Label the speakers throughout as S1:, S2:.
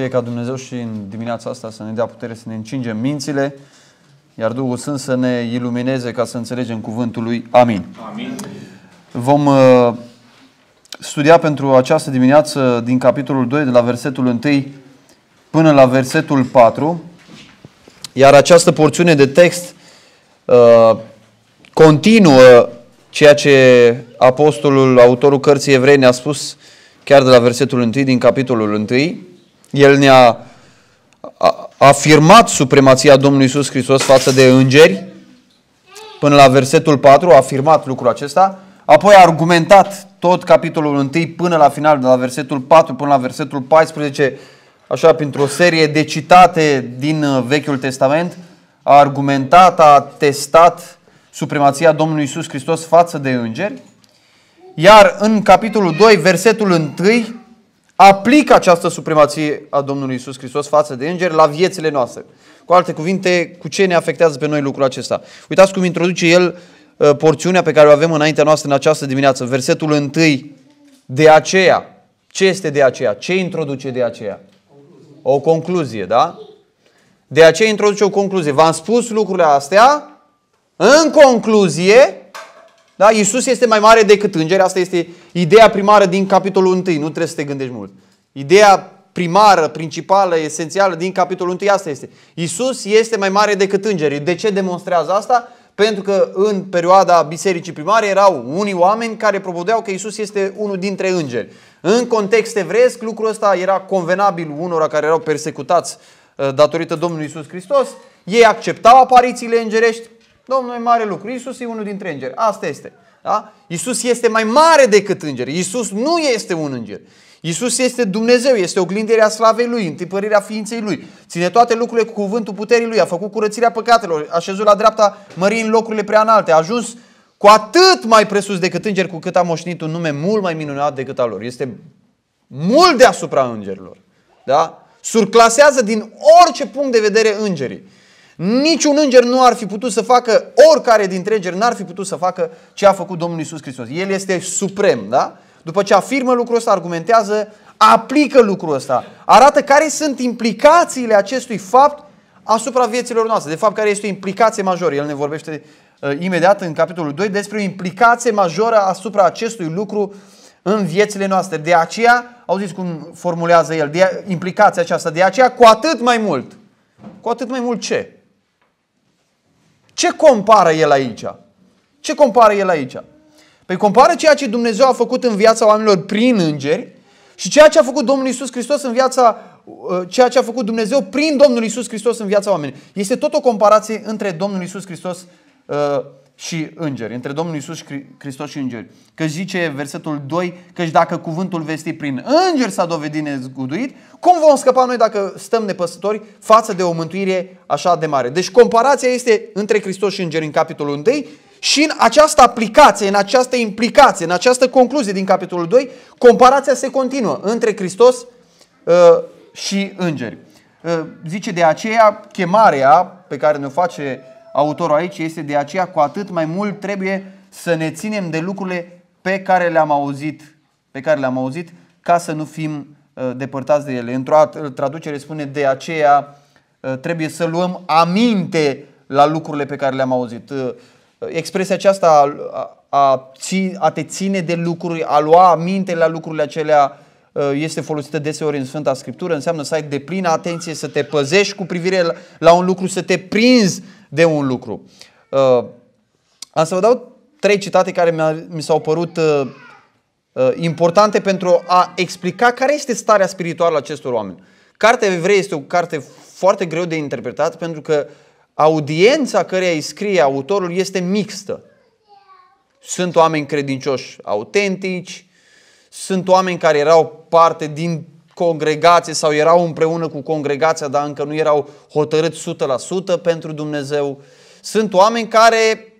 S1: Fie ca Dumnezeu și în dimineața asta să ne dea putere să ne încingem mințile, iar Duhul Sfânt să ne ilumineze ca să înțelegem cuvântul lui. Amin. Amin. Vom uh, studia pentru această dimineață din capitolul 2, de la versetul 1 până la versetul 4, iar această porțiune de text uh, continuă ceea ce apostolul, autorul cărții evrei ne-a spus chiar de la versetul 1 din capitolul 1, el ne-a afirmat supremația Domnului Isus Hristos față de îngeri, până la versetul 4, a afirmat lucrul acesta, apoi a argumentat tot capitolul 1 până la final, de la versetul 4 până la versetul 14, așa printr-o serie de citate din uh, Vechiul Testament, a argumentat, a testat supremația Domnului Isus Hristos față de îngeri. Iar în capitolul 2, versetul 1, aplică această supremație a Domnului Isus Hristos față de îngeri la viețile noastre. Cu alte cuvinte, cu ce ne afectează pe noi lucrul acesta? Uitați cum introduce el uh, porțiunea pe care o avem înaintea noastră în această dimineață. Versetul 1. De aceea. Ce este de aceea? Ce introduce de aceea? O concluzie, da? De aceea introduce o concluzie. V-am spus lucrurile astea. În concluzie, da? Iisus este mai mare decât îngeri, asta este ideea primară din capitolul 1, nu trebuie să te gândești mult. Ideea primară, principală, esențială din capitolul 1 asta este. Iisus este mai mare decât îngeri. De ce demonstrează asta? Pentru că în perioada bisericii primare erau unii oameni care propodeau că Isus este unul dintre îngeri. În context evresc, lucrul ăsta era convenabil unora care erau persecutați uh, datorită Domnului Isus Hristos. Ei acceptau aparițiile îngerești, Domnul e mare lucru. Isus e unul dintre îngeri. Asta este. Da? Isus este mai mare decât îngeri. Isus nu este un înger. Isus este Dumnezeu, este oglindirea slavei Lui, întipărirea ființei Lui. Ține toate lucrurile cu cuvântul puterii Lui, a făcut curățirea păcatelor, a șezut la dreapta mării în locurile prea înalte, a ajuns cu atât mai presus decât îngeri, cu cât a moșnit un nume mult mai minunat decât al lor. Este mult deasupra îngerilor. Da? Surclasează din orice punct de vedere îngerii. Niciun înger nu ar fi putut să facă, oricare dintre îngeri n-ar fi putut să facă ce a făcut Domnul Isus Hristos. El este suprem, da? După ce afirmă lucrul ăsta, argumentează, aplică lucrul ăsta. Arată care sunt implicațiile acestui fapt asupra vieților noastre. De fapt, care este o implicație majoră. El ne vorbește uh, imediat în capitolul 2 despre o implicație majoră asupra acestui lucru în viețile noastre. De aceea, auziți cum formulează el, de, implicația aceasta, de aceea cu atât mai mult. Cu atât mai mult ce? Ce compară el aici? Ce compară el aici? Păi compară ceea ce Dumnezeu a făcut în viața oamenilor prin îngeri și ceea ce a făcut Domnul Isus Hristos în viața uh, ceea ce a făcut Dumnezeu prin Domnul Isus Hristos în viața oamenilor. Este tot o comparație între Domnul Isus Hristos uh, și îngeri, între Domnul Isus Hristos și îngeri. Că zice versetul 2, căci dacă cuvântul vestit prin îngeri s-a dovedit nezguduit, cum vom scăpa noi dacă stăm nepăsători față de o mântuire așa de mare? Deci comparația este între Hristos și îngeri în capitolul 1 și în această aplicație, în această implicație, în această concluzie din capitolul 2, comparația se continuă între Hristos uh, și îngeri. Uh, zice de aceea chemarea pe care ne-o face autorul aici este de aceea cu atât mai mult trebuie să ne ținem de lucrurile pe care le-am auzit, pe care le-am auzit ca să nu fim uh, depărtați de ele. Într-o traducere spune de aceea uh, trebuie să luăm aminte la lucrurile pe care le-am auzit. Uh, expresia aceasta a, a te ține de lucruri, a lua aminte la lucrurile acelea este folosită deseori în Sfânta Scriptură, înseamnă să ai deplină atenție, să te păzești cu privire la un lucru, să te prinzi de un lucru. Uh, am să vă dau trei citate care mi s-au părut uh, uh, importante pentru a explica care este starea spirituală a acestor oameni. Cartea Evrei este o carte foarte greu de interpretat pentru că audiența care îi scrie autorul este mixtă. Sunt oameni credincioși autentici, sunt oameni care erau parte din congregație sau erau împreună cu congregația, dar încă nu erau hotărâți 100% pentru Dumnezeu. Sunt oameni care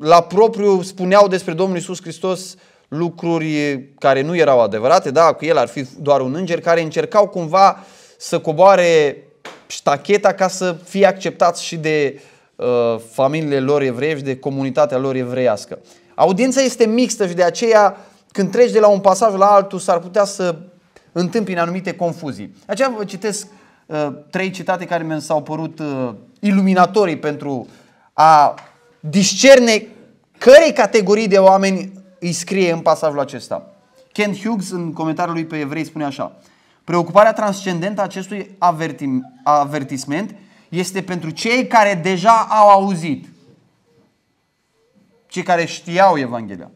S1: la propriu spuneau despre Domnul Isus Hristos lucruri care nu erau adevărate, da, cu el ar fi doar un înger, care încercau cumva să coboare ștacheta ca să fie acceptați și de uh, familiile lor evreie și de comunitatea lor evreiască. Audiența este mixtă și de aceea când treci de la un pasaj la altul s-ar putea să întâmpină anumite confuzii. Aceea vă citesc uh, trei citate care mi s-au părut uh, iluminatorii pentru a discerne cărei categorii de oameni îi scrie în pasajul acesta. Ken Hughes în comentariul lui pe evrei spune așa Preocuparea transcendentă a acestui avertim, avertisment este pentru cei care deja au auzit. Cei care știau Evanghelia.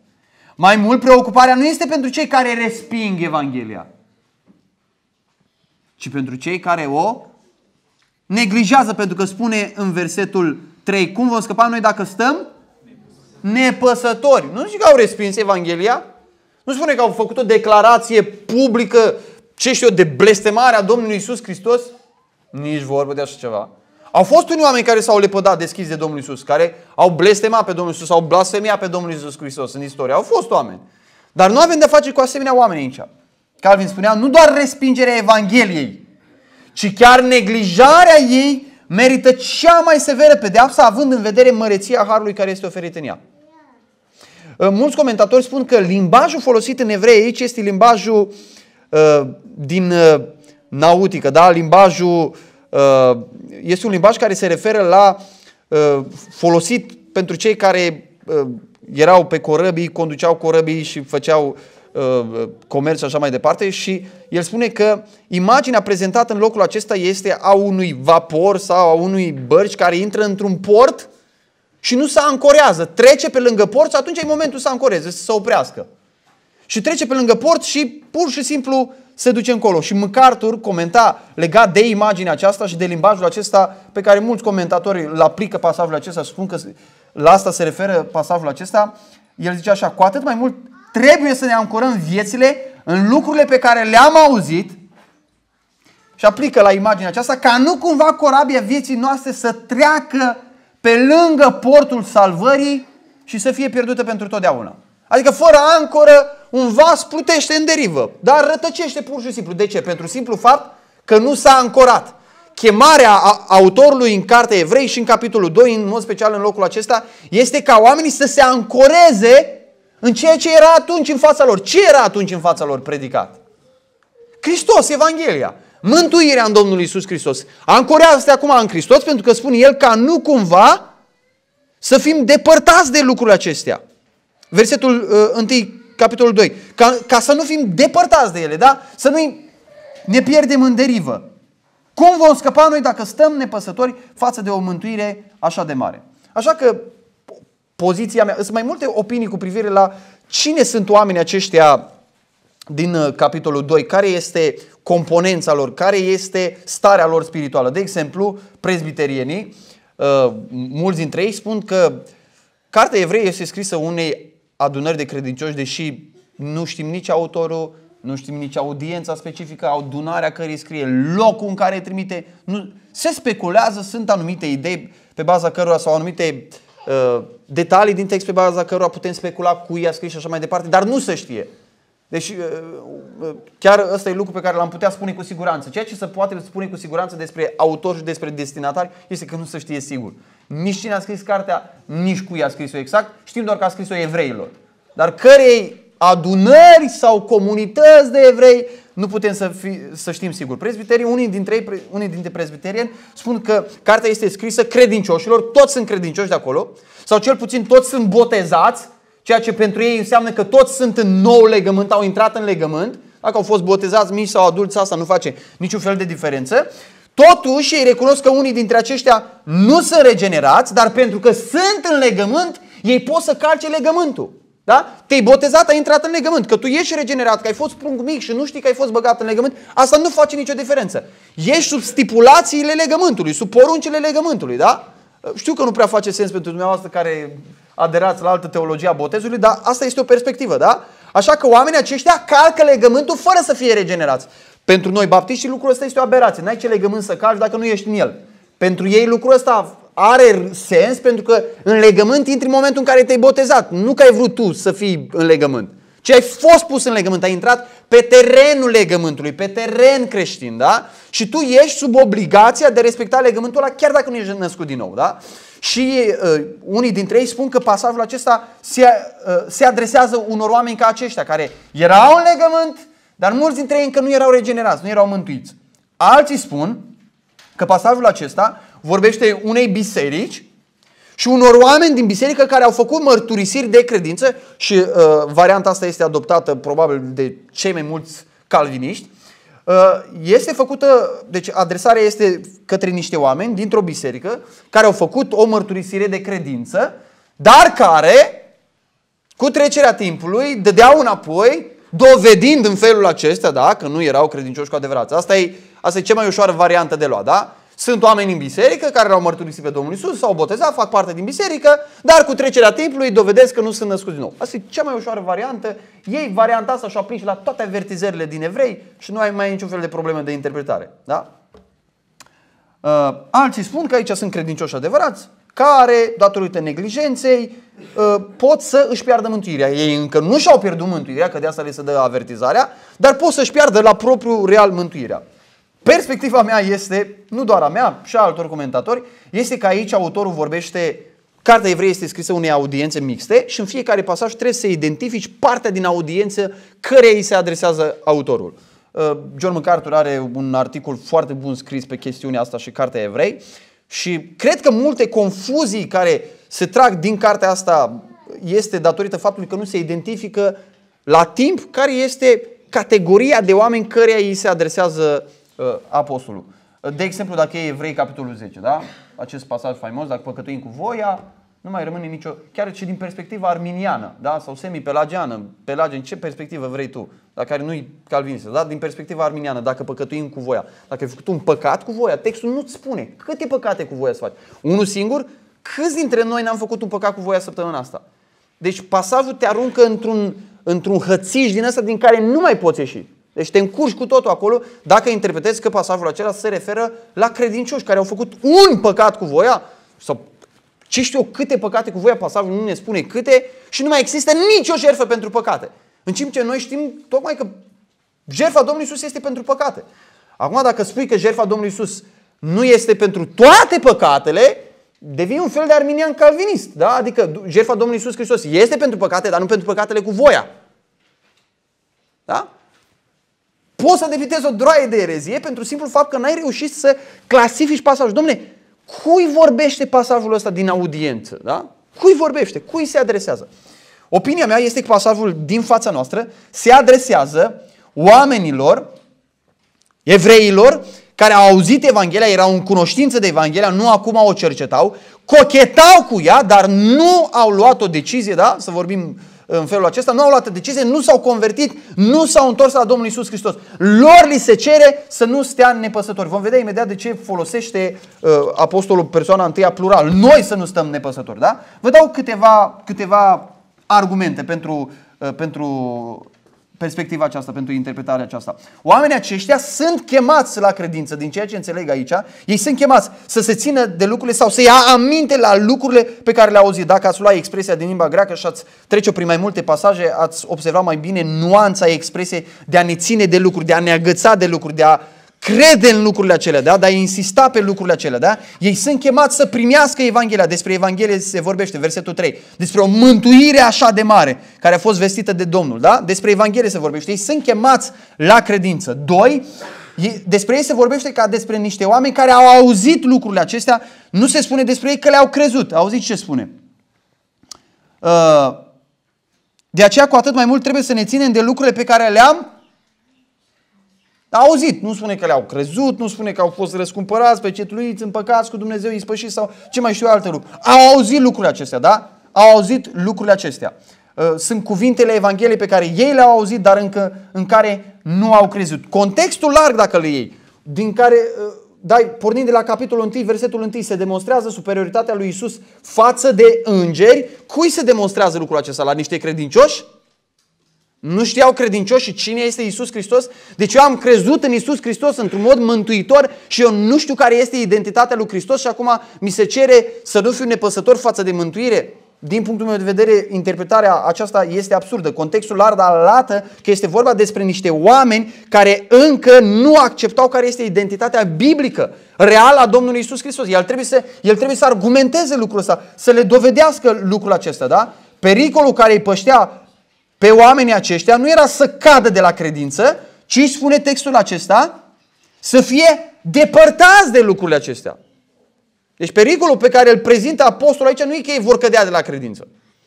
S1: Mai mult, preocuparea nu este pentru cei care resping Evanghelia, ci pentru cei care o neglijează, pentru că spune în versetul 3, cum vom scăpa noi dacă stăm? Nepăsători. Nu zic că au respins Evanghelia, nu spune că au făcut o declarație publică, ce știu eu, de blestemare a Domnului Isus Hristos? Nici vorbă de așa ceva. Au fost unii oameni care s-au lepădat deschis de Domnul Isus, care au blestemat pe Domnul Isus, au blasfemiat pe Domnul Isus Hristos în istorie. Au fost oameni. Dar nu avem de face cu asemenea oameni aici. Calvin spunea, nu doar respingerea Evangheliei, ci chiar neglijarea ei merită cea mai severă pedeapsă, având în vedere măreția harului care este oferit în ea. Ă, mulți comentatori spun că limbajul folosit în evrei aici este limbajul uh, din uh, nautică, da? limbajul uh, este un limbaj care se referă la uh, folosit pentru cei care uh, erau pe corăbii, conduceau corăbii și făceau uh, Uh, comerț și așa mai departe și el spune că imaginea prezentată în locul acesta este a unui vapor sau a unui bărci care intră într-un port și nu se ancorează. Trece pe lângă port și atunci e momentul să ancoreze, să se oprească. Și trece pe lângă port și pur și simplu se duce încolo. Și MacArthur comenta legat de imaginea aceasta și de limbajul acesta pe care mulți comentatori îl aplică pasajul acesta și spun că la asta se referă pasajul acesta. El zice așa, cu atât mai mult trebuie să ne ancorăm viețile în lucrurile pe care le-am auzit și aplică la imaginea aceasta ca nu cumva corabia vieții noastre să treacă pe lângă portul salvării și să fie pierdută pentru totdeauna. Adică fără ancoră, un vas plutește în derivă, dar rătăcește pur și simplu. De ce? Pentru simplu fapt că nu s-a ancorat. Chemarea autorului în cartea Evrei și în capitolul 2, în mod special în locul acesta, este ca oamenii să se ancoreze în ceea ce era atunci în fața lor. Ce era atunci în fața lor predicat? Hristos, Evanghelia. Mântuirea în Domnul Isus Hristos. Ancorează-te acum în Hristos pentru că spune El ca nu cumva să fim depărtați de lucrurile acestea. Versetul uh, 1, capitolul 2. Ca, ca să nu fim depărtați de ele, da? Să nu ne pierdem în derivă. Cum vom scăpa noi dacă stăm nepăsători față de o mântuire așa de mare? Așa că poziția mea. Sunt mai multe opinii cu privire la cine sunt oamenii aceștia din uh, capitolul 2, care este componența lor, care este starea lor spirituală. De exemplu, prezbiterienii, uh, mulți dintre ei spun că cartea evrei este scrisă unei adunări de credincioși, deși nu știm nici autorul, nu știm nici audiența specifică, adunarea care scrie, locul în care trimite. Nu, se speculează, sunt anumite idei pe baza cărora sau anumite uh, Uh, detalii din text pe baza cărora putem specula i a scris și așa mai departe, dar nu se știe. Deci uh, uh, chiar ăsta e lucru pe care l-am putea spune cu siguranță. Ceea ce se poate spune cu siguranță despre autor și despre destinatari este că nu se știe sigur. Nici cine a scris cartea, nici cui a scris-o exact. Știm doar că a scris-o evreilor. Dar cărei adunări sau comunități de evrei nu putem să, fi, să știm sigur. Prezbiterii, unii dintre, ei, unii dintre prezbiterieni spun că cartea este scrisă credincioșilor, toți sunt credincioși de acolo, sau cel puțin toți sunt botezați, ceea ce pentru ei înseamnă că toți sunt în nou legământ, au intrat în legământ, dacă au fost botezați mici sau adulți, asta nu face niciun fel de diferență. Totuși, ei recunosc că unii dintre aceștia nu sunt regenerați, dar pentru că sunt în legământ, ei pot să calce legământul. Da? Te-ai botezat, ai intrat în legământ. Că tu ești regenerat, că ai fost prunc mic și nu știi că ai fost băgat în legământ, asta nu face nicio diferență. Ești sub stipulațiile legământului, sub poruncile legământului, da? Știu că nu prea face sens pentru dumneavoastră care aderați la altă teologie a botezului, dar asta este o perspectivă, da? Așa că oamenii aceștia calcă legământul fără să fie regenerați. Pentru noi baptiștii lucrul ăsta este o aberație. N-ai ce legământ să calci dacă nu ești în el. Pentru ei lucrul ăsta are sens pentru că în legământ intri în momentul în care te-ai botezat. Nu că ai vrut tu să fii în legământ, ci ai fost pus în legământ, ai intrat pe terenul legământului, pe teren creștin, da? Și tu ești sub obligația de a respecta legământul ăla chiar dacă nu ești născut din nou, da? Și uh, unii dintre ei spun că pasajul acesta se, uh, se adresează unor oameni ca aceștia, care erau în legământ, dar mulți dintre ei încă nu erau regenerați, nu erau mântuiți. Alții spun că pasajul acesta vorbește unei biserici și unor oameni din biserică care au făcut mărturisiri de credință și uh, varianta asta este adoptată probabil de cei mai mulți calviniști, uh, este făcută, deci adresarea este către niște oameni dintr-o biserică care au făcut o mărturisire de credință, dar care, cu trecerea timpului, dădeau înapoi, dovedind în felul acesta, da, că nu erau credincioși cu adevărat. Asta e, asta e cea mai ușoară variantă de luat, da? Sunt oameni în biserică care l-au mărturisit pe Domnul Isus, s-au botezat, fac parte din biserică, dar cu trecerea timpului dovedesc că nu sunt născuți din nou. Asta e cea mai ușoară variantă. Ei varianta asta și aplici la toate avertizările din evrei și nu ai mai niciun fel de probleme de interpretare. Da? Uh, alții spun că aici sunt credincioși adevărați, care, datorită neglijenței, uh, pot să își piardă mântuirea. Ei încă nu și-au pierdut mântuirea, că de asta le se dă avertizarea, dar pot să-și piardă la propriu real mântuirea. Perspectiva mea este, nu doar a mea, și a altor comentatori, este că aici autorul vorbește Cartea Evrei este scrisă unei audiențe mixte și în fiecare pasaj trebuie să identifici partea din audiență care îi se adresează autorul. Uh, John MacArthur are un articol foarte bun scris pe chestiunea asta și Cartea Evrei și cred că multe confuzii care se trag din cartea asta este datorită faptului că nu se identifică la timp care este categoria de oameni care îi se adresează uh, Uh, apostolul. Uh, de exemplu, dacă e Evrei, capitolul 10, da? acest pasaj faimos, dacă păcătuim cu voia, nu mai rămâne nicio... Chiar și din perspectiva arminiană, da? sau semi-pelagiană, pelagian, ce perspectivă vrei tu, dacă care nu-i calvinistă, da? din perspectiva arminiană, dacă păcătuim cu voia, dacă ai făcut un păcat cu voia, textul nu-ți spune câte păcate cu voia să faci. Unul singur? Câți dintre noi n-am făcut un păcat cu voia săptămâna asta? Deci pasajul te aruncă într-un, într-un hățiș din asta din care nu mai poți ieși. Deci te încurci cu totul acolo dacă interpretezi că pasajul acela se referă la credincioși care au făcut un păcat cu voia sau ce știu eu câte păcate cu voia pasajul nu ne spune câte și nu mai există nicio jertfă pentru păcate. În timp ce noi știm tocmai că jertfa Domnului Isus este pentru păcate. Acum dacă spui că jertfa Domnului Isus nu este pentru toate păcatele, devii un fel de arminian calvinist. Da? Adică jertfa Domnului Isus Hristos este pentru păcate, dar nu pentru păcatele cu voia. Da? Poți să devitezi o droaie de erezie pentru simplul fapt că n-ai reușit să clasifici pasajul. Domne, cui vorbește pasajul ăsta din audiență? Da? Cui vorbește? Cui se adresează? Opinia mea este că pasajul din fața noastră se adresează oamenilor, evreilor, care au auzit Evanghelia, erau în cunoștință de Evanghelia, nu acum o cercetau, cochetau cu ea, dar nu au luat o decizie, da? Să vorbim uh, în felul acesta, nu au luat decizie, nu s-au convertit, nu s-au întors la Domnul Isus Hristos. Lor li se cere să nu stea nepăsători. Vom vedea imediat de ce folosește uh, apostolul persoana întâia plural. Noi să nu stăm nepăsători, da? Vă dau câteva, câteva argumente pentru, uh, pentru perspectiva aceasta, pentru interpretarea aceasta. Oamenii aceștia sunt chemați la credință, din ceea ce înțeleg aici, ei sunt chemați să se țină de lucrurile sau să ia aminte la lucrurile pe care le-au auzit. Dacă ați luat expresia din limba greacă și ați trece-o prin mai multe pasaje, ați observat mai bine nuanța expresiei de a ne ține de lucruri, de a ne agăța de lucruri, de a crede în lucrurile acelea, da? dar ei insista pe lucrurile acelea. Da? Ei sunt chemați să primească Evanghelia. Despre Evanghelie se vorbește, versetul 3. Despre o mântuire așa de mare care a fost vestită de Domnul. Da? Despre Evanghelie se vorbește. Ei sunt chemați la credință. 2. Despre ei se vorbește ca despre niște oameni care au auzit lucrurile acestea. Nu se spune despre ei că le-au crezut. Auziți ce spune? Uh, de aceea, cu atât mai mult, trebuie să ne ținem de lucrurile pe care le-am au auzit, nu spune că le-au crezut, nu spune că au fost răscumpărați, pecetuiți, împăcați cu Dumnezeu, ispășiți sau ce mai știu eu alte lucruri. Au auzit lucrurile acestea, da? Au auzit lucrurile acestea. Uh, sunt cuvintele Evangheliei pe care ei le-au auzit, dar încă în care nu au crezut. Contextul larg, dacă le iei, din care, uh, dai, pornind de la capitolul 1, versetul 1, se demonstrează superioritatea lui Isus față de îngeri. Cui se demonstrează lucrul acesta? La niște credincioși? Nu știau credincioșii cine este Isus Hristos? Deci eu am crezut în Isus Hristos într-un mod mântuitor și eu nu știu care este identitatea lui Hristos și acum mi se cere să nu fiu nepăsător față de mântuire. Din punctul meu de vedere, interpretarea aceasta este absurdă. Contextul ar da lată că este vorba despre niște oameni care încă nu acceptau care este identitatea biblică, reală a Domnului Isus Hristos. El trebuie să, el trebuie să argumenteze lucrul ăsta, să le dovedească lucrul acesta, da? Pericolul care îi păștea pe oamenii aceștia nu era să cadă de la credință, ci îi spune textul acesta să fie depărtați de lucrurile acestea. Deci pericolul pe care îl prezintă apostolul aici nu e că ei vor cădea de la credință.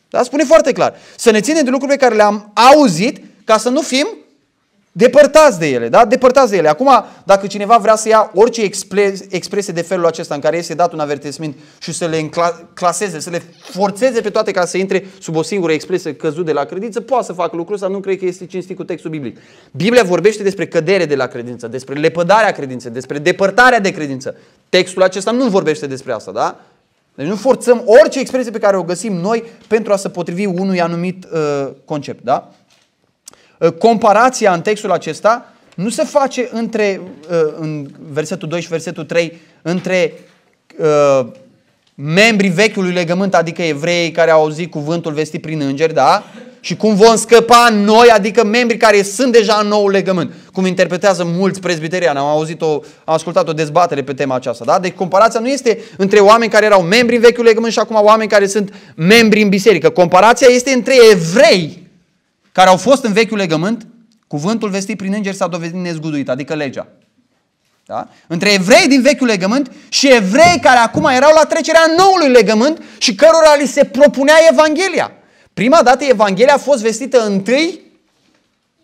S1: Dar spune foarte clar. Să ne ținem de lucruri pe care le-am auzit ca să nu fim Depărtați de ele, da? Depărtați de ele. Acum, dacă cineva vrea să ia orice expresie de felul acesta în care este dat un avertisment și să le claseze, să le forțeze pe toate ca să intre sub o singură expresie căzut de la credință, poate să facă lucrul ăsta, nu cred că este cinstit cu textul biblic. Biblia vorbește despre cădere de la credință, despre lepădarea credinței, despre depărtarea de credință. Textul acesta nu vorbește despre asta, da? Deci nu forțăm orice expresie pe care o găsim noi pentru a se potrivi unui anumit uh, concept, da? Ă, comparația în textul acesta nu se face între, ă, în versetul 2 și versetul 3 între ă, membrii vechiului legământ, adică evreii care au auzit cuvântul vestit prin îngeri, da? Și cum vom scăpa noi, adică membrii care sunt deja în nou legământ. Cum interpretează mulți prezbiteriani. Am auzit o, am ascultat o dezbatere pe tema aceasta. Da? Deci comparația nu este între oameni care erau membri în vechiul legământ și acum oameni care sunt membri în biserică. Comparația este între evrei care au fost în vechiul legământ, cuvântul vestit prin îngeri s-a dovedit nezguduit, adică legea. Da? Între evrei din vechiul legământ și evrei care acum erau la trecerea noului legământ și cărora li se propunea Evanghelia. Prima dată Evanghelia a fost vestită întâi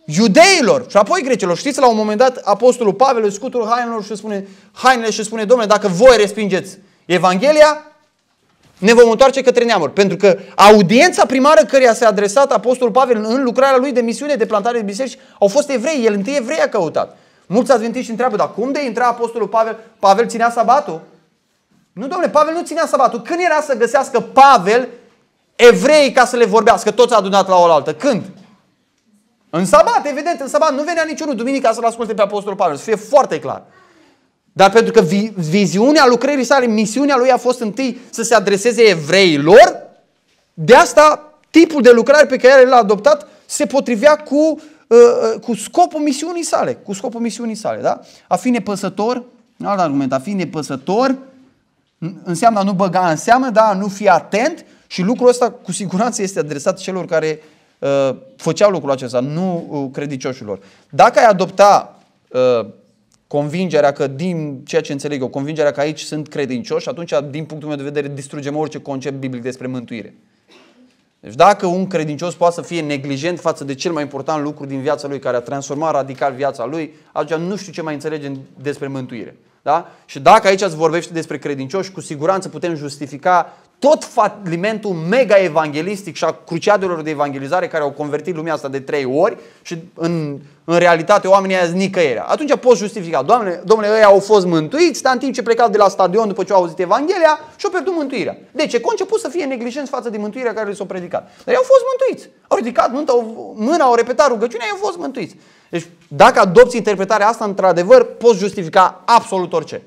S1: iudeilor și apoi grecilor. Știți, la un moment dat, apostolul Pavel îi scutură hainelor și spune, hainele și spune, domnule, dacă voi respingeți Evanghelia, ne vom întoarce către neamuri. Pentru că audiența primară căreia s-a adresat Apostol Pavel în lucrarea lui de misiune de plantare de biserici au fost evrei. El întâi evrei a căutat. Mulți adventiști întreabă, dar cum de intra Apostolul Pavel? Pavel ținea sabatul? Nu, domnule, Pavel nu ținea sabatul. Când era să găsească Pavel evrei ca să le vorbească, toți adunat la oaltă? Când? În sabat, evident, în sabat nu venea niciunul duminica să-l asculte pe Apostolul Pavel, să fie foarte clar. Dar pentru că vi- viziunea lucrării sale, misiunea lui a fost întâi să se adreseze evreilor, de asta tipul de lucrare pe care el l-a adoptat se potrivea cu, uh, uh, cu scopul misiunii sale, cu scopul misiunii sale, da? A fi nepăsător, un alt argument, a fi nepăsător înseamnă a nu băga în seamă, da, a nu fi atent și lucrul ăsta cu siguranță este adresat celor care uh, făceau lucrul acesta, nu uh, credicioșilor. Dacă ai adopta uh, convingerea că din ceea ce înțeleg eu, convingerea că aici sunt credincioși, atunci, din punctul meu de vedere, distrugem orice concept biblic despre mântuire. Deci dacă un credincios poate să fie neglijent față de cel mai important lucru din viața lui, care a transformat radical viața lui, atunci nu știu ce mai înțelegem despre mântuire. Da? Și dacă aici îți vorbește despre credincioși, cu siguranță putem justifica tot falimentul mega evangelistic și a cruciadelor de evangelizare care au convertit lumea asta de trei ori și în, în realitate oamenii aia nicăieri. Atunci poți justifica, Doamne, domnule, ei au fost mântuiți, dar în timp ce plecau de la stadion după ce au auzit Evanghelia și-au pierdut mântuirea. De deci, ce? Că început să fie neglijenți față de mântuirea care le s au predicat. Dar ei au fost mântuiți. Au ridicat mâna, au, mâna, au repetat rugăciunea, ei au fost mântuiți. Deci dacă adopți interpretarea asta, într-adevăr, poți justifica absolut orice.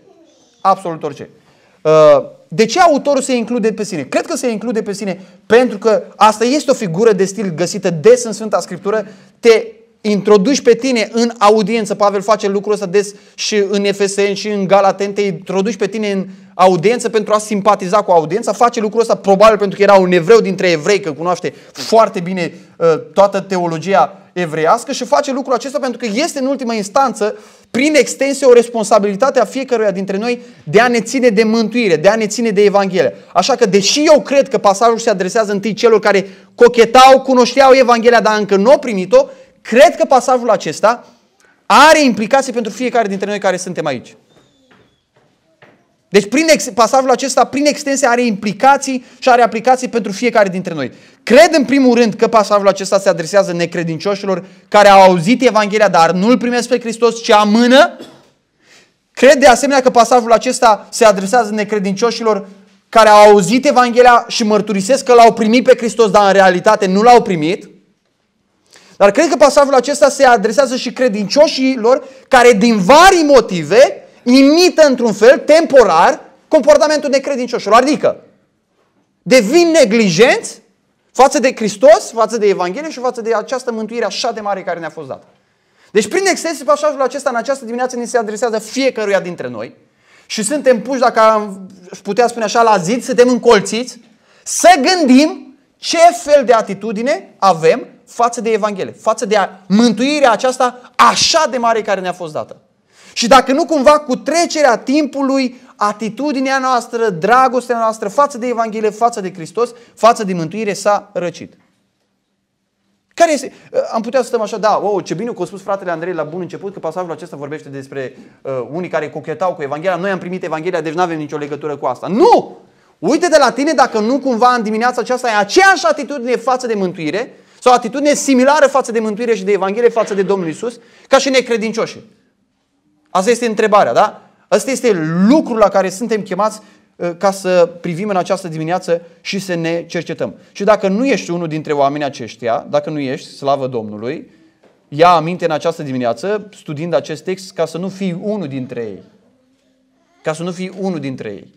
S1: Absolut orice. Uh, de ce autorul se include pe sine? Cred că se include pe sine pentru că asta este o figură de stil găsită des în Sfânta Scriptură, te introduci pe tine în audiență. Pavel face lucrul ăsta des și în Efeseni și în Galaten, te introduci pe tine în audiență pentru a simpatiza cu audiența, face lucrul ăsta probabil pentru că era un evreu dintre evrei, că cunoaște foarte bine uh, toată teologia evreiască și face lucrul acesta pentru că este în ultima instanță, prin extensie, o responsabilitate a fiecăruia dintre noi de a ne ține de mântuire, de a ne ține de Evanghelie. Așa că, deși eu cred că pasajul se adresează întâi celor care cochetau, cunoșteau Evanghelia, dar încă nu au primit-o, cred că pasajul acesta are implicații pentru fiecare dintre noi care suntem aici. Deci prin ex- pasajul acesta, prin extensie, are implicații și are aplicații pentru fiecare dintre noi. Cred în primul rând că pasajul acesta se adresează necredincioșilor care au auzit Evanghelia, dar nu-L primesc pe Hristos, ci amână. Cred de asemenea că pasajul acesta se adresează necredincioșilor care au auzit Evanghelia și mărturisesc că l-au primit pe Hristos, dar în realitate nu l-au primit. Dar cred că pasajul acesta se adresează și credincioșilor care din vari motive imită într-un fel, temporar, comportamentul necredincioșilor. Adică devin neglijenți față de Hristos, față de Evanghelie și față de această mântuire așa de mare care ne-a fost dată. Deci prin exces pasajul acesta în această dimineață ne se adresează fiecăruia dintre noi și suntem puși, dacă am putea spune așa, la zid, suntem încolțiți, să gândim ce fel de atitudine avem față de Evanghelie, față de mântuirea aceasta așa de mare care ne-a fost dată. Și dacă nu cumva cu trecerea timpului, atitudinea noastră, dragostea noastră față de Evanghelie, față de Hristos, față de mântuire s-a răcit. Care este? Uh, am putea să stăm așa, da, Oh, ce bine că a spus fratele Andrei la bun început că pasajul acesta vorbește despre uh, unii care cochetau cu Evanghelia, noi am primit Evanghelia, deci nu avem nicio legătură cu asta. Nu! Uite de la tine dacă nu cumva în dimineața aceasta ai aceeași atitudine față de mântuire sau atitudine similară față de mântuire și de Evanghelie față de Domnul Isus, ca și necredincioșii. Asta este întrebarea, da? Asta este lucrul la care suntem chemați uh, ca să privim în această dimineață și să ne cercetăm. Și dacă nu ești unul dintre oamenii aceștia, dacă nu ești, slavă Domnului, ia aminte în această dimineață, studiind acest text, ca să nu fii unul dintre ei. Ca să nu fii unul dintre ei.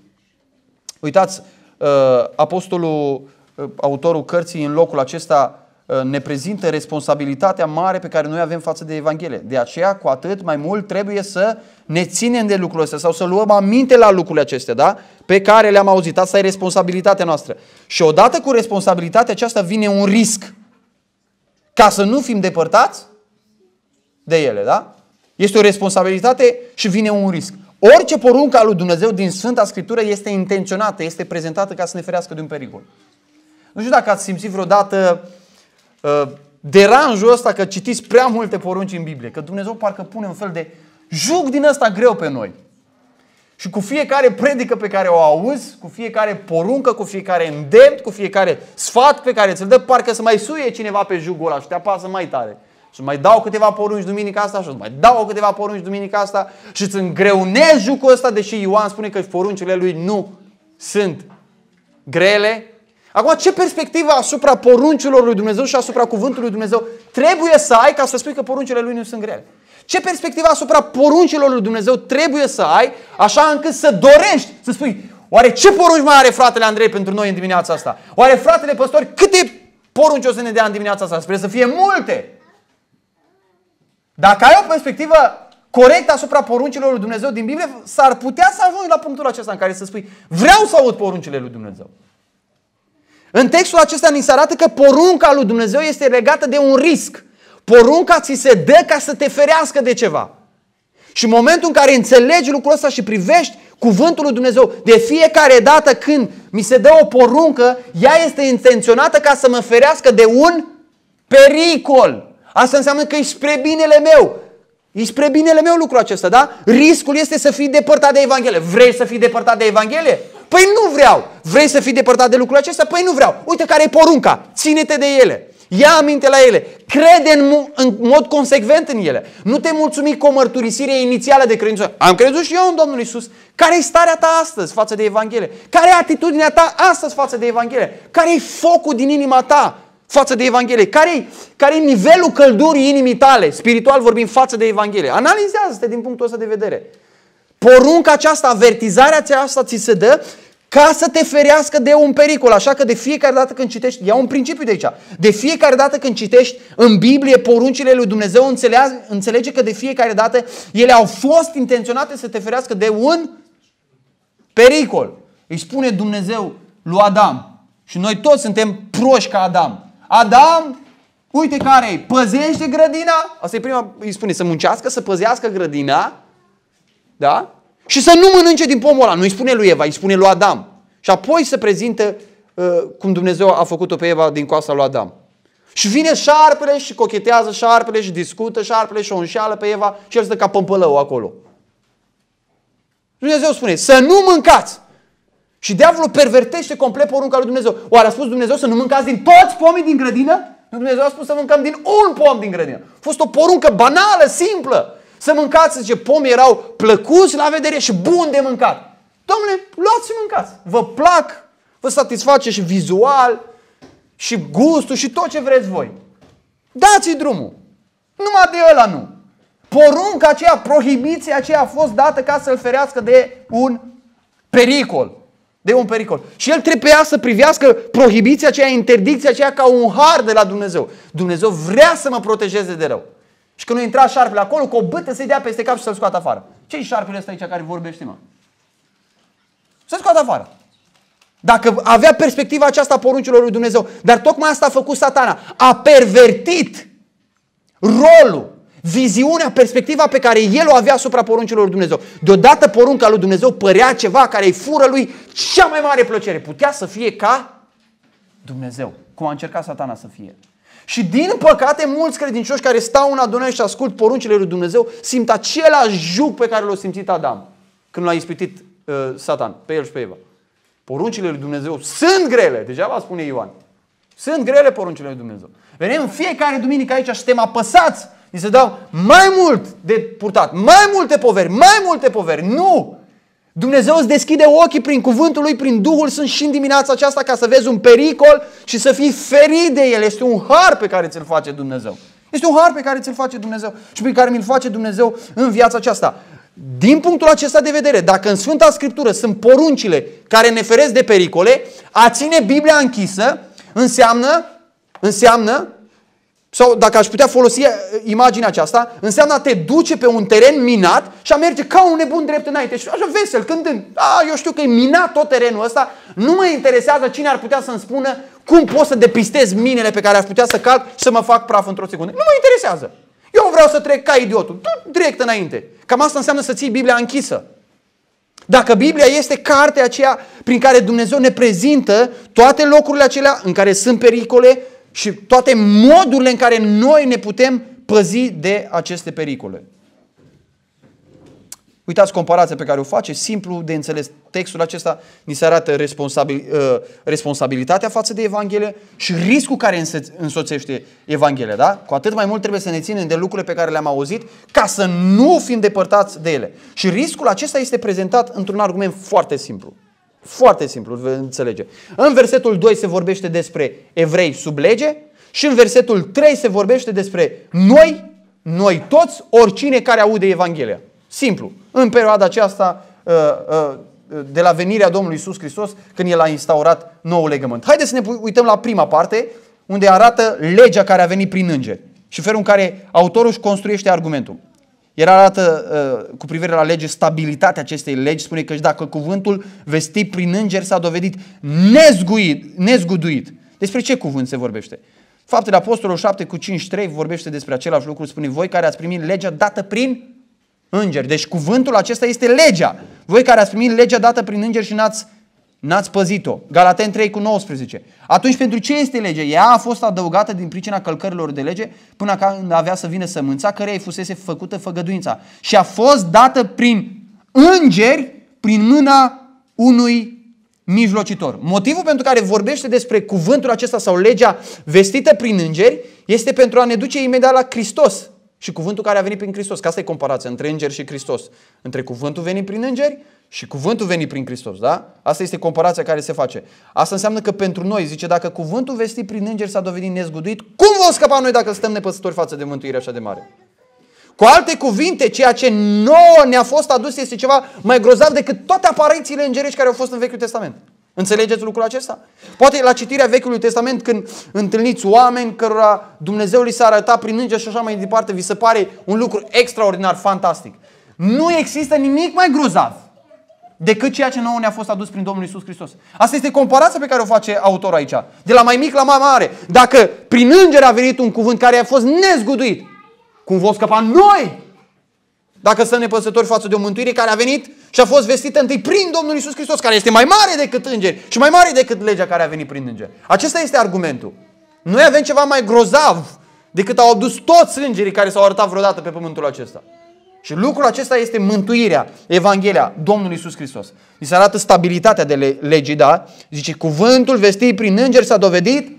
S1: Uitați, uh, apostolul, uh, autorul cărții, în locul acesta Uh, ne prezintă responsabilitatea mare pe care noi avem față de Evanghelie. De aceea, cu atât mai mult, trebuie să ne ținem de lucrurile astea sau să luăm aminte la lucrurile acestea, da? Pe care le-am auzit. Asta e responsabilitatea noastră. Și odată cu responsabilitatea aceasta vine un risc. Ca să nu fim depărtați de ele, da? Este o responsabilitate și vine un risc. Orice poruncă a lui Dumnezeu din Sfânta Scriptură este intenționată, este prezentată ca să ne ferească de un pericol. Nu știu dacă ați simțit vreodată uh, Uh, deranjul ăsta că citiți prea multe porunci în Biblie, că Dumnezeu parcă pune un fel de juc din ăsta greu pe noi. Și cu fiecare predică pe care o auzi, cu fiecare poruncă, cu fiecare îndemn, cu fiecare sfat pe care ți-l dă, parcă să mai suie cineva pe jugul ăla și te apasă mai tare. Și mai dau câteva porunci duminica asta și mai dau câteva porunci duminica asta și îți îngreunezi jucul ăsta, deși Ioan spune că poruncile lui nu sunt grele, Acum, ce perspectivă asupra poruncilor lui Dumnezeu și asupra cuvântului lui Dumnezeu trebuie să ai ca să spui că poruncile lui nu sunt grele? Ce perspectivă asupra poruncilor lui Dumnezeu trebuie să ai așa încât să dorești să spui Oare ce porunci mai are fratele Andrei pentru noi în dimineața asta? Oare fratele păstori câte porunci o să ne dea în dimineața asta? Sper să fie multe! Dacă ai o perspectivă corectă asupra poruncilor lui Dumnezeu din Biblie, s-ar putea să ajungi la punctul acesta în care să spui vreau să aud poruncile lui Dumnezeu. În textul acesta ni se arată că porunca lui Dumnezeu este legată de un risc. Porunca ți se dă ca să te ferească de ceva. Și în momentul în care înțelegi lucrul ăsta și privești cuvântul lui Dumnezeu, de fiecare dată când mi se dă o poruncă, ea este intenționată ca să mă ferească de un pericol. Asta înseamnă că e spre binele meu. E spre binele meu lucrul acesta, da? Riscul este să fii depărtat de Evanghelie. Vrei să fii depărtat de Evanghelie? Păi nu vreau. Vrei să fii depărtat de lucrul acesta? Păi nu vreau. Uite care e porunca. Ține-te de ele. Ia aminte la ele. Crede în, în mod consecvent în ele. Nu te mulțumi cu o mărturisire inițială de credință. Am crezut și eu în Domnul Isus. Care e starea ta astăzi față de Evanghelie? Care e atitudinea ta astăzi față de Evanghelie? Care e focul din inima ta față de Evanghelie? Care e care nivelul căldurii inimii tale, spiritual vorbim, față de Evanghelie? Analizează-te din punctul ăsta de vedere. Porunca aceasta, avertizarea aceasta ți se dă ca să te ferească de un pericol. Așa că de fiecare dată când citești, iau un principiu de aici, de fiecare dată când citești în Biblie poruncile lui Dumnezeu, înțelege, înțelege că de fiecare dată ele au fost intenționate să te ferească de un pericol. Îi spune Dumnezeu lui Adam și noi toți suntem proști ca Adam. Adam, uite care e, păzește grădina, asta e prima, îi spune să muncească, să păzească grădina da? Și să nu mănânce din pomul ăla. Nu îi spune lui Eva, îi spune lui Adam. Și apoi se prezintă uh, cum Dumnezeu a făcut-o pe Eva din coasta lui Adam. Și vine șarpele și cochetează șarpele și discută șarpele și o înșeală pe Eva și el stă ca pămpălău acolo. Dumnezeu spune să nu mâncați. Și diavolul pervertește complet porunca lui Dumnezeu. Oare a spus Dumnezeu să nu mâncați din toți pomii din grădină? Dumnezeu a spus să mâncăm din un pom din grădină. A fost o poruncă banală, simplă. Să mâncați, zice, pomii erau plăcuți la vedere și bun de mâncat. Domnule, luați și mâncați. Vă plac, vă satisface și vizual, și gustul și tot ce vreți voi. Dați-i drumul. Numai de ăla nu. Porunca aceea, prohibiția aceea a fost dată ca să-l ferească de un pericol. De un pericol. Și el trebuia să privească prohibiția aceea, interdicția aceea ca un har de la Dumnezeu. Dumnezeu vrea să mă protejeze de rău. Și când nu intra șarpele acolo, cu o bâtă să-i dea peste cap și să-l scoată afară. Ce-i șarpele ăsta aici care vorbește, mă? Să-l scoată afară. Dacă avea perspectiva aceasta a poruncilor lui Dumnezeu. Dar tocmai asta a făcut satana. A pervertit rolul, viziunea, perspectiva pe care el o avea asupra poruncilor lui Dumnezeu. Deodată porunca lui Dumnezeu părea ceva care îi fură lui cea mai mare plăcere. Putea să fie ca Dumnezeu. Cum a încercat satana să fie. Și din păcate mulți credincioși care stau în adunare și ascult poruncile lui Dumnezeu simt același juc pe care l-a simțit Adam când l-a ispitit uh, Satan pe el și pe Eva. Poruncile lui Dumnezeu sunt grele, deja degeaba spune Ioan. Sunt grele poruncile lui Dumnezeu. Venim fiecare duminică aici și suntem apăsați. Ni se dau mai mult de purtat, mai multe poveri, mai multe poveri. Nu! Dumnezeu îți deschide ochii prin cuvântul lui, prin Duhul Sfânt și în dimineața aceasta ca să vezi un pericol și să fii ferit de el. Este un har pe care ți-l face Dumnezeu. Este un har pe care ți-l face Dumnezeu și pe care mi-l face Dumnezeu în viața aceasta. Din punctul acesta de vedere, dacă în Sfânta Scriptură sunt poruncile care ne feresc de pericole, a ține Biblia închisă înseamnă, înseamnă sau dacă aș putea folosi eh, imaginea aceasta, înseamnă a te duce pe un teren minat și a merge ca un nebun drept înainte. Și așa vesel, cântând, a, eu știu că e minat tot terenul ăsta, nu mă interesează cine ar putea să-mi spună cum pot să depistez minele pe care aș putea să cad și să mă fac praf într-o secundă. Nu mă interesează. Eu vreau să trec ca idiotul, tot direct înainte. Cam asta înseamnă să ții Biblia închisă. Dacă Biblia este cartea aceea prin care Dumnezeu ne prezintă toate locurile acelea în care sunt pericole, și toate modurile în care noi ne putem păzi de aceste pericole. Uitați comparația pe care o face, simplu de înțeles. Textul acesta ni se arată responsabil, uh, responsabilitatea față de Evanghelie și riscul care însoțește Evanghelia. Da? Cu atât mai mult trebuie să ne ținem de lucrurile pe care le-am auzit ca să nu fim depărtați de ele. Și riscul acesta este prezentat într-un argument foarte simplu. Foarte simplu, înțelege. În versetul 2 se vorbește despre evrei sub lege și în versetul 3 se vorbește despre noi, noi toți, oricine care aude Evanghelia. Simplu. În perioada aceasta uh, uh, de la venirea Domnului Iisus Hristos, când El a instaurat nou legământ. Haideți să ne uităm la prima parte, unde arată legea care a venit prin înger și felul în care autorul își construiește argumentul era arată uh, cu privire la lege stabilitatea acestei legi, spune că dacă cuvântul vestit prin îngeri s-a dovedit nezguit, nezguduit. Despre ce cuvânt se vorbește? Faptele Apostolului 7 cu 53 vorbește despre același lucru, spune voi care ați primit legea dată prin îngeri. Deci cuvântul acesta este legea. Voi care ați primit legea dată prin îngeri și n-ați N-ați păzit-o. Galaten 3 cu 19. Atunci pentru ce este lege? Ea a fost adăugată din pricina călcărilor de lege până când avea să vină sămânța care îi fusese făcută făgăduința. Și a fost dată prin îngeri, prin mâna unui mijlocitor. Motivul pentru care vorbește despre cuvântul acesta sau legea vestită prin îngeri este pentru a ne duce imediat la Hristos și cuvântul care a venit prin Hristos. Că asta e comparația între îngeri și Hristos. Între cuvântul venit prin îngeri și cuvântul veni prin Hristos, da? Asta este comparația care se face. Asta înseamnă că pentru noi, zice, dacă cuvântul vestit prin îngeri s-a dovedit nezguduit, cum vom scăpa noi dacă stăm nepăsători față de mântuire așa de mare? Cu alte cuvinte, ceea ce nouă ne-a fost adus este ceva mai grozav decât toate aparițiile îngerești care au fost în Vechiul Testament. Înțelegeți lucrul acesta? Poate la citirea Vechiului Testament, când întâlniți oameni cărora Dumnezeu li s-a arătat prin înger și așa mai departe, vi se pare un lucru extraordinar, fantastic. Nu există nimic mai grozav decât ceea ce nouă ne-a fost adus prin Domnul Isus Hristos. Asta este comparația pe care o face autorul aici. De la mai mic la mai mare. Dacă prin înger a venit un cuvânt care a fost nezguduit, cum vom scăpa noi? Dacă sunt nepăsători față de o mântuire care a venit și a fost vestită întâi prin Domnul Isus Hristos, care este mai mare decât îngeri și mai mare decât legea care a venit prin îngeri. Acesta este argumentul. Noi avem ceva mai grozav decât au adus toți îngerii care s-au arătat vreodată pe pământul acesta. Și lucrul acesta este mântuirea, Evanghelia Domnului Isus Hristos. Mi se arată stabilitatea de legii, da? Zice, cuvântul vestit prin îngeri s-a dovedit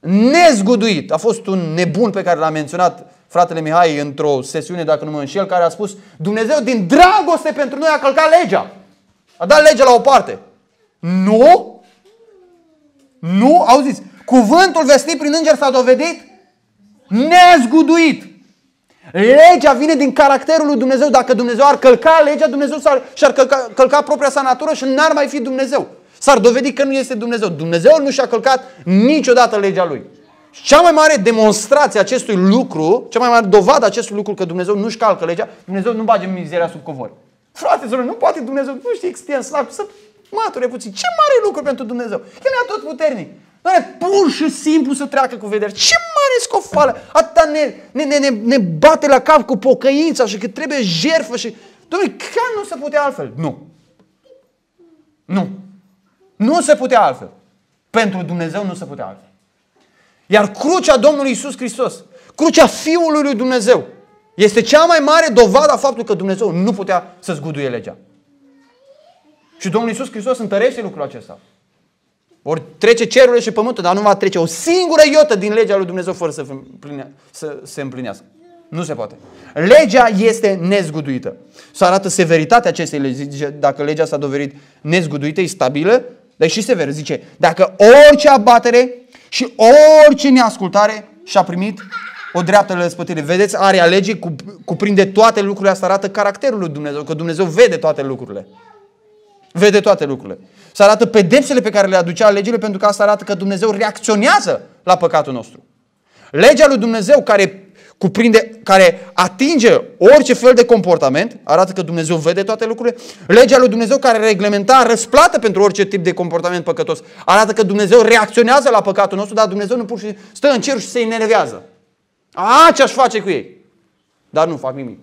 S1: nezguduit. A fost un nebun pe care l-a menționat fratele Mihai într-o sesiune, dacă nu mă înșel, care a spus Dumnezeu din dragoste pentru noi a călcat legea. A dat legea la o parte. Nu? Nu? Auziți, cuvântul vestit prin îngeri s-a dovedit nezguduit. Legea vine din caracterul lui Dumnezeu. Dacă Dumnezeu ar călca legea, Dumnezeu s-ar, și-ar călca, călca propria sa natură și n-ar mai fi Dumnezeu. S-ar dovedi că nu este Dumnezeu. Dumnezeu nu și-a călcat niciodată legea lui. Și cea mai mare demonstrație acestui lucru, cea mai mare dovadă acestui lucru că Dumnezeu nu-și calcă legea, Dumnezeu nu bage mizeria sub covor. Frate, zonă, nu poate Dumnezeu, nu știe extins, slab, să mature puțin. Ce mare lucru pentru Dumnezeu. El e tot puternic. Doamne, pur și simplu să treacă cu vedere. Ce mare scofală, atâta ne, ne, ne, ne, ne bate la cap cu pocăința și că trebuie jerfă și... Dom'le, că nu se putea altfel. Nu. Nu. Nu se putea altfel. Pentru Dumnezeu nu se putea altfel. Iar crucea Domnului Isus Hristos, crucea Fiului lui Dumnezeu, este cea mai mare dovadă a faptului că Dumnezeu nu putea să zguduie legea. Și Domnul Isus Hristos întărește lucrul acesta vor trece cerul și pământul, dar nu va trece o singură iotă din legea lui Dumnezeu fără să, împline, să se împlinească. Nu se poate. Legea este nezguduită. Să arată severitatea acestei legi. dacă legea s-a dovedit nezguduită, e stabilă, dar și sever. Zice, dacă orice abatere și orice neascultare și-a primit o dreaptă răspătire. Vedeți, area legii cuprinde toate lucrurile. Asta arată caracterul lui Dumnezeu, că Dumnezeu vede toate lucrurile. Vede toate lucrurile să arată pedepsele pe care le aducea legile, pentru că asta arată că Dumnezeu reacționează la păcatul nostru. Legea lui Dumnezeu care cuprinde, care atinge orice fel de comportament, arată că Dumnezeu vede toate lucrurile. Legea lui Dumnezeu care reglementa răsplată pentru orice tip de comportament păcătos, arată că Dumnezeu reacționează la păcatul nostru, dar Dumnezeu nu pur și stă în cer și se enervează. A, ce aș face cu ei? Dar nu fac nimic.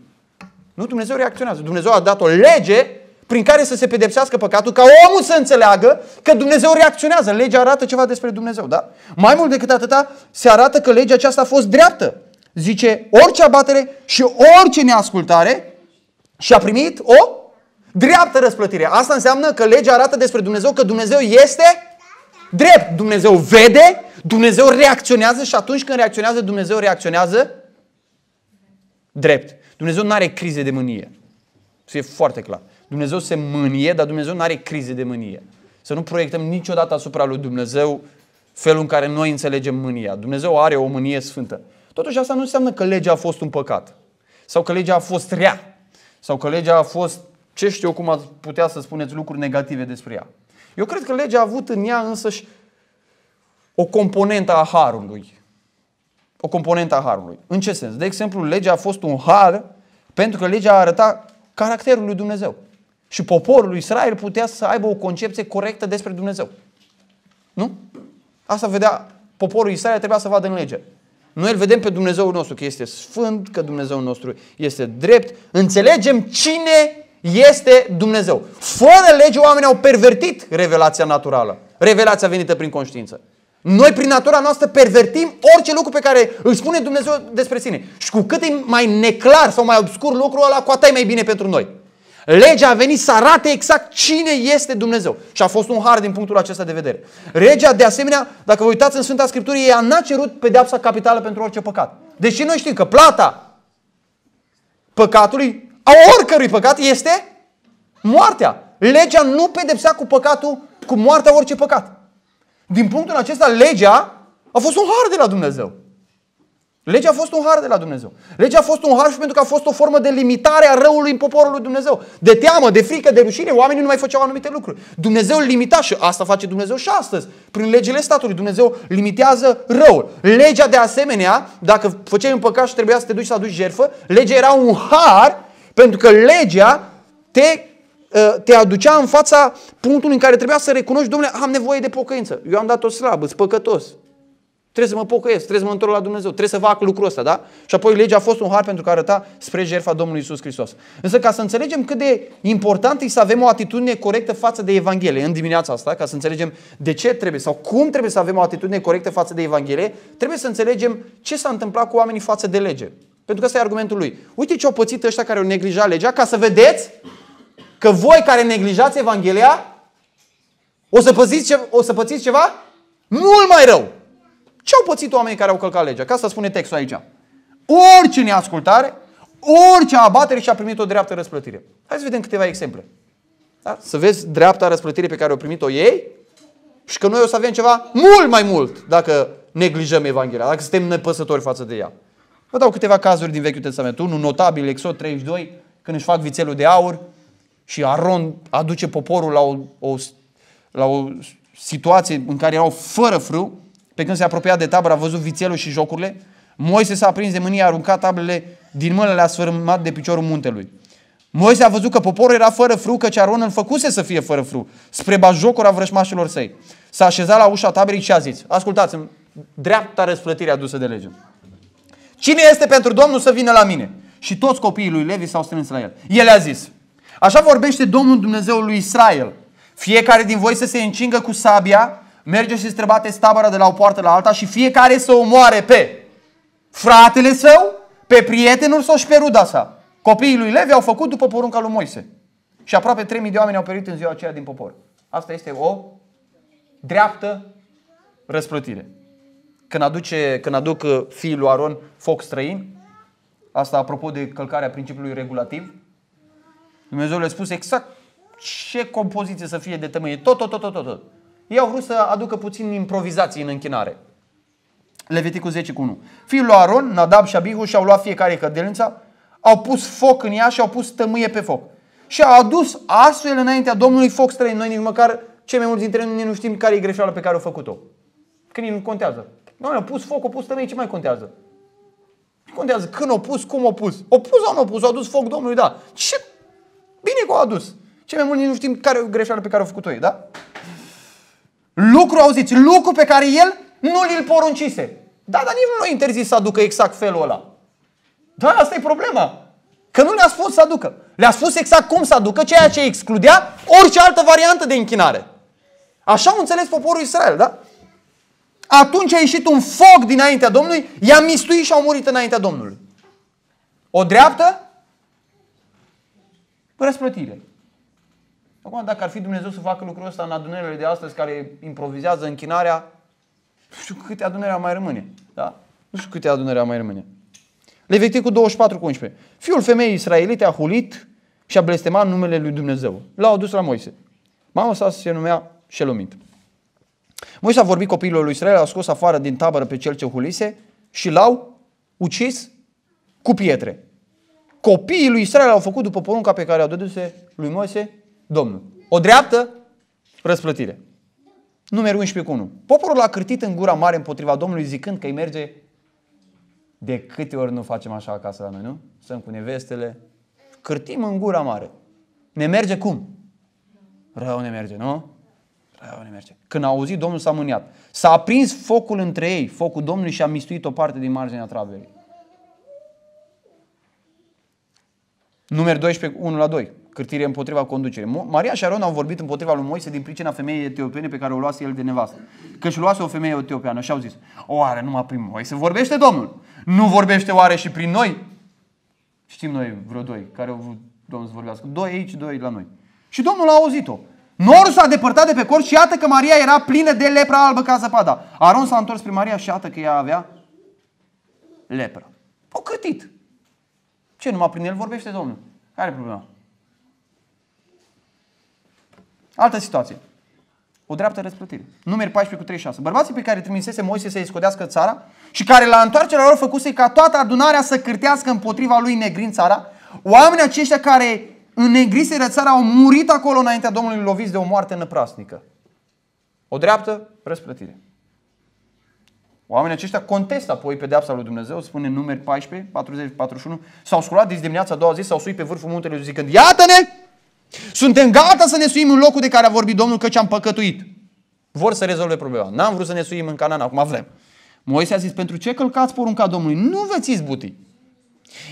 S1: Nu, Dumnezeu reacționează. Dumnezeu a dat o lege prin care să se pedepsească păcatul, ca omul să înțeleagă că Dumnezeu reacționează. Legea arată ceva despre Dumnezeu, da? Mai mult decât atâta, se arată că legea aceasta a fost dreaptă. Zice, orice abatere și orice neascultare și a primit o dreaptă răsplătire. Asta înseamnă că legea arată despre Dumnezeu că Dumnezeu este drept. Dumnezeu vede, Dumnezeu reacționează și atunci când reacționează, Dumnezeu reacționează drept. Dumnezeu nu are crize de mânie. Să e foarte clar. Dumnezeu se mânie, dar Dumnezeu nu are crize de mânie. Să nu proiectăm niciodată asupra lui Dumnezeu felul în care noi înțelegem mânia. Dumnezeu are o mânie sfântă. Totuși asta nu înseamnă că legea a fost un păcat. Sau că legea a fost rea. Sau că legea a fost, ce știu eu cum ați putea să spuneți lucruri negative despre ea. Eu cred că legea a avut în ea însăși o componentă a harului. O componentă a harului. În ce sens? De exemplu, legea a fost un har pentru că legea arăta caracterul lui Dumnezeu. Și poporul lui Israel putea să aibă o concepție corectă despre Dumnezeu. Nu? Asta vedea poporul Israel trebuia să vadă în lege. Noi îl vedem pe Dumnezeul nostru că este sfânt, că Dumnezeul nostru este drept. Înțelegem cine este Dumnezeu. Fără lege oamenii au pervertit revelația naturală, revelația venită prin conștiință. Noi prin natura noastră pervertim orice lucru pe care îl spune Dumnezeu despre sine. Și cu cât e mai neclar sau mai obscur lucrul ăla, cu atât e mai bine pentru noi. Legea a venit să arate exact cine este Dumnezeu. Și a fost un har din punctul acesta de vedere. Legea, de asemenea, dacă vă uitați în Sfânta Scriptură, ea n-a cerut pedeapsa capitală pentru orice păcat. Deși noi știm că plata păcatului, a oricărui păcat, este moartea. Legea nu pedepsea cu păcatul, cu moartea orice păcat. Din punctul acesta, legea a fost un har de la Dumnezeu. Legea a fost un har de la Dumnezeu. Legea a fost un har și pentru că a fost o formă de limitare a răului în poporul lui Dumnezeu. De teamă, de frică, de rușine, oamenii nu mai făceau anumite lucruri. Dumnezeu limita și asta face Dumnezeu și astăzi. Prin legile statului, Dumnezeu limitează răul. Legea de asemenea, dacă făceai un păcat și trebuia să te duci să aduci jerfă, legea era un har pentru că legea te ă, te aducea în fața punctului în care trebuia să recunoști, domnule, am nevoie de pocăință. Eu am dat-o slabă, sunt păcătos. Trebuie să mă pocăiesc, trebuie să mă întorc la Dumnezeu, trebuie să fac lucrul ăsta, da? Și apoi legea a fost un har pentru că arăta spre jertfa Domnului Isus Hristos. Însă ca să înțelegem cât de important e să avem o atitudine corectă față de Evanghelie în dimineața asta, ca să înțelegem de ce trebuie sau cum trebuie să avem o atitudine corectă față de Evanghelie, trebuie să înțelegem ce s-a întâmplat cu oamenii față de lege. Pentru că ăsta e argumentul lui. Uite ce au pățit ăștia care au neglijat legea, ca să vedeți că voi care neglijați Evanghelia, o să, ce, o să pățiți ceva mult mai rău. Ce au pățit oamenii care au călcat legea? Ca să spune textul aici. Orice neascultare, orice abatere și-a primit o dreaptă răsplătire. Hai să vedem câteva exemple. Da? Să vezi dreapta răsplătire pe care o primit-o ei și că noi o să avem ceva mult mai mult dacă neglijăm Evanghelia, dacă suntem nepăsători față de ea. Vă dau câteva cazuri din Vechiul Testament. Unul notabil, Exod 32, când își fac vițelul de aur și Aron aduce poporul la o, o, la o situație în care erau fără frâu pe când se apropia de tabără, a văzut vițelul și jocurile. Moise s-a prins de mânie, a aruncat tablele din mână, le-a sfârmat de piciorul muntelui. Moise a văzut că poporul era fără fru, căci Aron îl făcuse să fie fără fru, spre bajocura vrășmașilor săi. S-a așezat la ușa taberei și a zis, ascultați dreapta răsplătire adusă de lege. Cine este pentru Domnul să vină la mine? Și toți copiii lui Levi s-au strâns la el. El a zis, așa vorbește Domnul Dumnezeul lui Israel. Fiecare din voi să se încingă cu sabia merge și străbate tabără de la o poartă la alta și fiecare să omoare pe fratele său, pe prietenul său și pe ruda sa. Copiii lui Levi au făcut după porunca lui Moise. Și aproape 3.000 de oameni au perit în ziua aceea din popor. Asta este o dreaptă răsplătire. Când, aduce, când aduc uh, fiul lui Aron foc străin, asta apropo de călcarea principiului regulativ, Dumnezeu le-a spus exact ce compoziție să fie de tămâie. Tot, tot, tot, tot, tot. tot ei au vrut să aducă puțin improvizații în închinare. Leviticul 10 cu 1. Fiul lui Aron, Nadab și Abihu și-au luat fiecare cădelința, au pus foc în ea și au pus tămâie pe foc. Și au adus astfel înaintea Domnului foc străin. Noi nici măcar cei mai mulți dintre noi nu știm care e greșeala pe care o făcut-o. Când nu contează. Noi au pus foc, au pus tămâie, ce mai contează? Nu contează când o pus, cum o pus. O pus sau nu o pus, au adus foc Domnului, da. Ce? Bine că au adus. Cei mai mulți nu știm care e greșeala pe care au făcut-o ei, da? Lucru, auziți, lucru pe care el nu l-l poruncise. Da, dar nimeni nu a interzis să aducă exact felul ăla. Da, asta e problema. Că nu le-a spus să aducă. Le-a spus exact cum să aducă, ceea ce excludea orice altă variantă de închinare. Așa au înțeles poporul Israel, da? Atunci a ieșit un foc dinaintea Domnului, i-a mistuit și au murit înaintea Domnului. O dreaptă? Răsplătire. Acum, dacă ar fi Dumnezeu să facă lucrul ăsta în adunările de astăzi care improvizează închinarea, nu știu câte adunări mai rămâne. Da? Nu știu câte adunări mai rămâne. Leviticul 24 cu 11. Fiul femeii israelite a hulit și a blestemat numele lui Dumnezeu. L-au dus la Moise. Mama sa se numea Shelomit. Moise a vorbit copiilor lui Israel, a scos afară din tabără pe cel ce hulise și l-au ucis cu pietre. Copiii lui Israel au făcut după porunca pe care au dăduse lui Moise Domnul. O dreaptă răsplătire. Numărul 11 cu 1. Poporul a cârtit în gura mare împotriva Domnului zicând că îi merge de câte ori nu facem așa acasă la noi, nu? Sunt cu nevestele, cârtim în gura mare. Ne merge cum? Rău ne merge, nu? Rău ne merge. Când a auzit, Domnul s-a mâniat. S-a aprins focul între ei, focul Domnului și a mistuit o parte din marginea traverii. Număr 12, 1 la 2. Cârtire împotriva conducerii. Maria și Aron au vorbit împotriva lui Moise din pricina femeii etiopiene pe care o luase el de nevastă. Căci luase o femeie etiopiană și au zis, oare numai prin Moise vorbește Domnul? Nu vorbește oare și prin noi? Știm noi vreo doi care au vrut Domnul să vorbească. Doi aici, doi la noi. Și Domnul a auzit-o. Norul s-a depărtat de pe corp și iată că Maria era plină de lepra albă ca zăpada. Aron s-a întors prin Maria și iată că ea avea lepră. O cârtit. Ce, numai prin el vorbește Domnul? Care e problema? Altă situație. O dreaptă răsplătire. Numeri 14 cu 36. Bărbații pe care trimisese Moise să-i scodească țara și care la întoarcerea lor făcuse ca toată adunarea să cârtească împotriva lui negrind țara, oamenii aceștia care înnegriseră țara au murit acolo înaintea Domnului loviți de o moarte năprasnică. O dreaptă răsplătire. Oamenii aceștia contestă apoi pedeapsa lui Dumnezeu, spune numeri 14, 40, 41. S-au sculat din dimineața a doua zi, s-au suit pe vârful muntelui zicând, iată-ne! Suntem gata să ne suim în locul de care a vorbit Domnul căci am păcătuit. Vor să rezolve problema. N-am vrut să ne suim în Canaan, acum vrem. Moise a zis, pentru ce călcați porunca Domnului? Nu vă izbuti.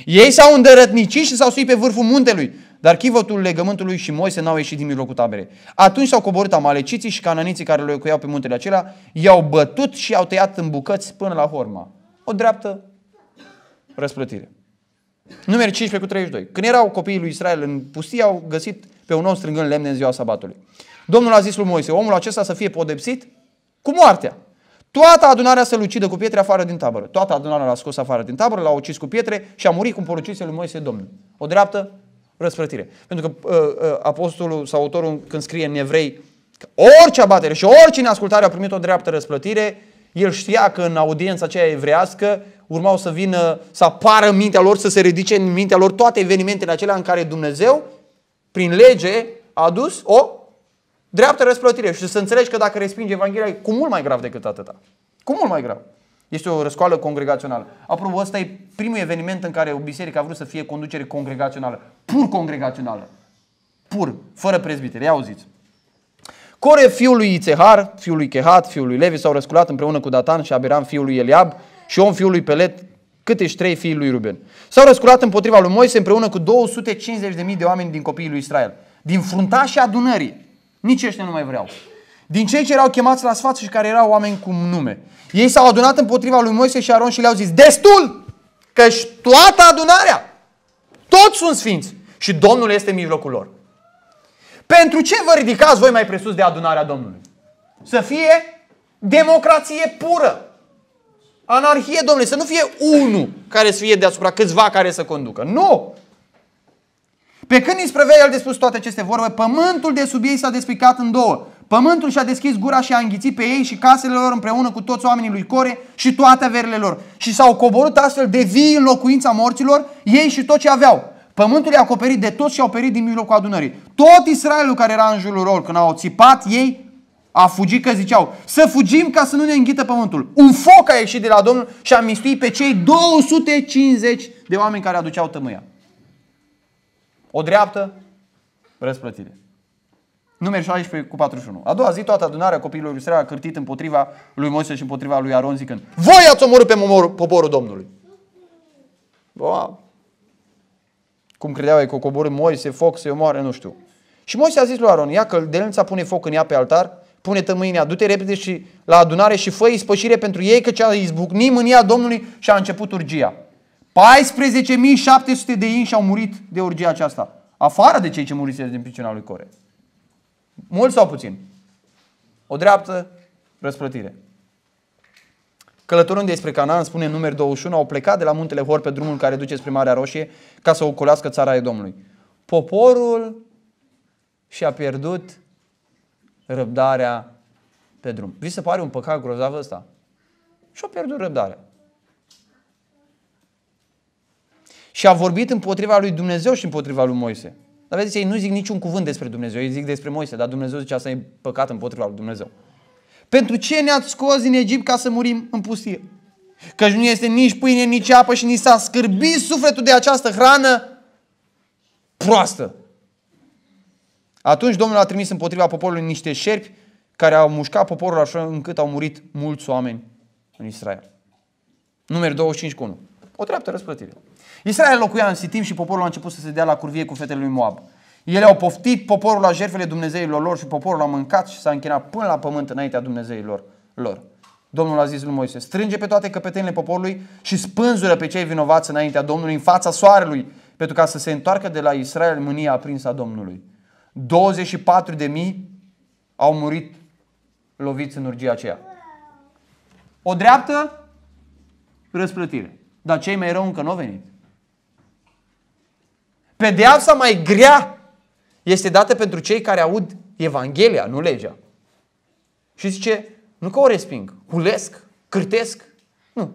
S1: Ei s-au îndărătnicit și s-au suit pe vârful muntelui. Dar chivotul legământului și Moise n-au ieșit din mijlocul taberei. Atunci s-au coborât amaleciții și cananiții care locuiau pe muntele acela, i-au bătut și i-au tăiat în bucăți până la horma. O dreaptă răsplătire. Numeri 15 cu 32. Când erau copiii lui Israel în pustie, au găsit pe un om strângând lemne în ziua sabatului. Domnul a zis lui Moise, omul acesta să fie podepsit cu moartea. Toată adunarea să-l ucidă cu pietre afară din tabără. Toată adunarea l-a scos afară din tabără, l-a ucis cu pietre și a murit cum porucise lui Moise Domnul. O dreaptă răsplătire. Pentru că uh, uh, apostolul sau autorul când scrie în evrei că orice abatere și orice neascultare a primit o dreaptă răsplătire, el știa că în audiența aceea evrească urmau să vină, să apară în mintea lor, să se ridice în mintea lor toate evenimentele acelea în care Dumnezeu, prin lege, a adus o dreaptă răsplătire și să înțelegi că dacă respingi Evanghelia e cu mult mai grav decât atâta. Cu mult mai grav. Este o răscoală congregațională. Apropo, ăsta e primul eveniment în care o biserică a vrut să fie conducere congregațională. Pur congregațională. Pur, fără prezbiteri. Ia auziți. Core, fiul lui Ițehar, fiul lui Chehat, fiul lui Levi, s-au răsculat împreună cu Datan și Abiram, fiul lui Eliab, și om fiul lui Pelet, câte și trei fiii lui Ruben. S-au răsculat împotriva lui Moise împreună cu 250.000 de oameni din copiii lui Israel. Din fruntașii adunării. Nici ăștia nu mai vreau din cei ce erau chemați la sfat și care erau oameni cu nume. Ei s-au adunat împotriva lui Moise și Aron și le-au zis, destul, căci toată adunarea, toți sunt sfinți și Domnul este în mijlocul lor. Pentru ce vă ridicați voi mai presus de adunarea Domnului? Să fie democrație pură. Anarhie, domnule, să nu fie unul care să fie deasupra câțiva care să conducă. Nu! Pe când îi sprevea el de spus toate aceste vorbe, pământul de sub ei s-a despicat în două. Pământul și-a deschis gura și a înghițit pe ei și casele lor împreună cu toți oamenii lui Core și toate averile lor. Și s-au coborât astfel de vii în locuința morților, ei și tot ce aveau. Pământul i-a acoperit de tot și au perit din mijlocul adunării. Tot Israelul care era în jurul lor, când au țipat ei, a fugit că ziceau, să fugim ca să nu ne înghită pământul. Un foc a ieșit de la Domnul și a mistuit pe cei 250 de oameni care aduceau tămâia. O dreaptă, răsplătire. Numeri 16 cu 41. A doua zi, toată adunarea copiilor lui Israel a cârtit împotriva lui Moise și împotriva lui Aron zicând Voi ați omorât pe poporul Domnului. Wow. Cum credeau ei că coborâ Moise, foc, se omoare, nu știu. Și Moise a zis lui Aron, ia delința pune foc în ea pe altar, pune tămâinea, du-te repede și la adunare și fă ispășire pentru ei, că a izbucnit mânia Domnului și a început urgia. 14.700 de inși au murit de urgia aceasta, afară de cei ce muriseră din pricina lui Core. Mult sau puțin? O dreaptă răsplătire. Călătorul despre Canaan, spune în numeri 21, au plecat de la muntele Hor pe drumul care duce spre Marea Roșie ca să ocolească țara domnului. Poporul și-a pierdut răbdarea pe drum. Vi se pare un păcat grozav ăsta? Și-a pierdut răbdarea. Și a vorbit împotriva lui Dumnezeu și împotriva lui Moise. Dar vedeți, ei nu zic niciun cuvânt despre Dumnezeu, ei zic despre Moise, dar Dumnezeu zice asta e păcat împotriva lui Dumnezeu. Pentru ce ne-ați scos din Egipt ca să murim în pustie? Căci nu este nici pâine, nici apă și ni s-a scârbit sufletul de această hrană proastă. Atunci Domnul a trimis împotriva poporului niște șerpi care au mușcat poporul așa încât au murit mulți oameni în Israel. Numărul 25 cu 1. O treaptă răsplătire. Israel locuia în Sitim și poporul a început să se dea la curvie cu fetele lui Moab. Ele au poftit poporul la jertfele Dumnezeilor lor și poporul a mâncat și s-a închinat până la pământ înaintea Dumnezeilor lor. Domnul a zis lui Moise, strânge pe toate căpetenile poporului și spânzură pe cei vinovați înaintea Domnului în fața soarelui, pentru ca să se întoarcă de la Israel mânia aprinsă a Domnului. 24 de mii au murit loviți în urgia aceea. O dreaptă răsplătire. Dar cei mai rău încă nu au venit. Pedeapsa mai grea este dată pentru cei care aud Evanghelia, nu legea. Și zice, nu că o resping, hulesc, cârtesc, nu,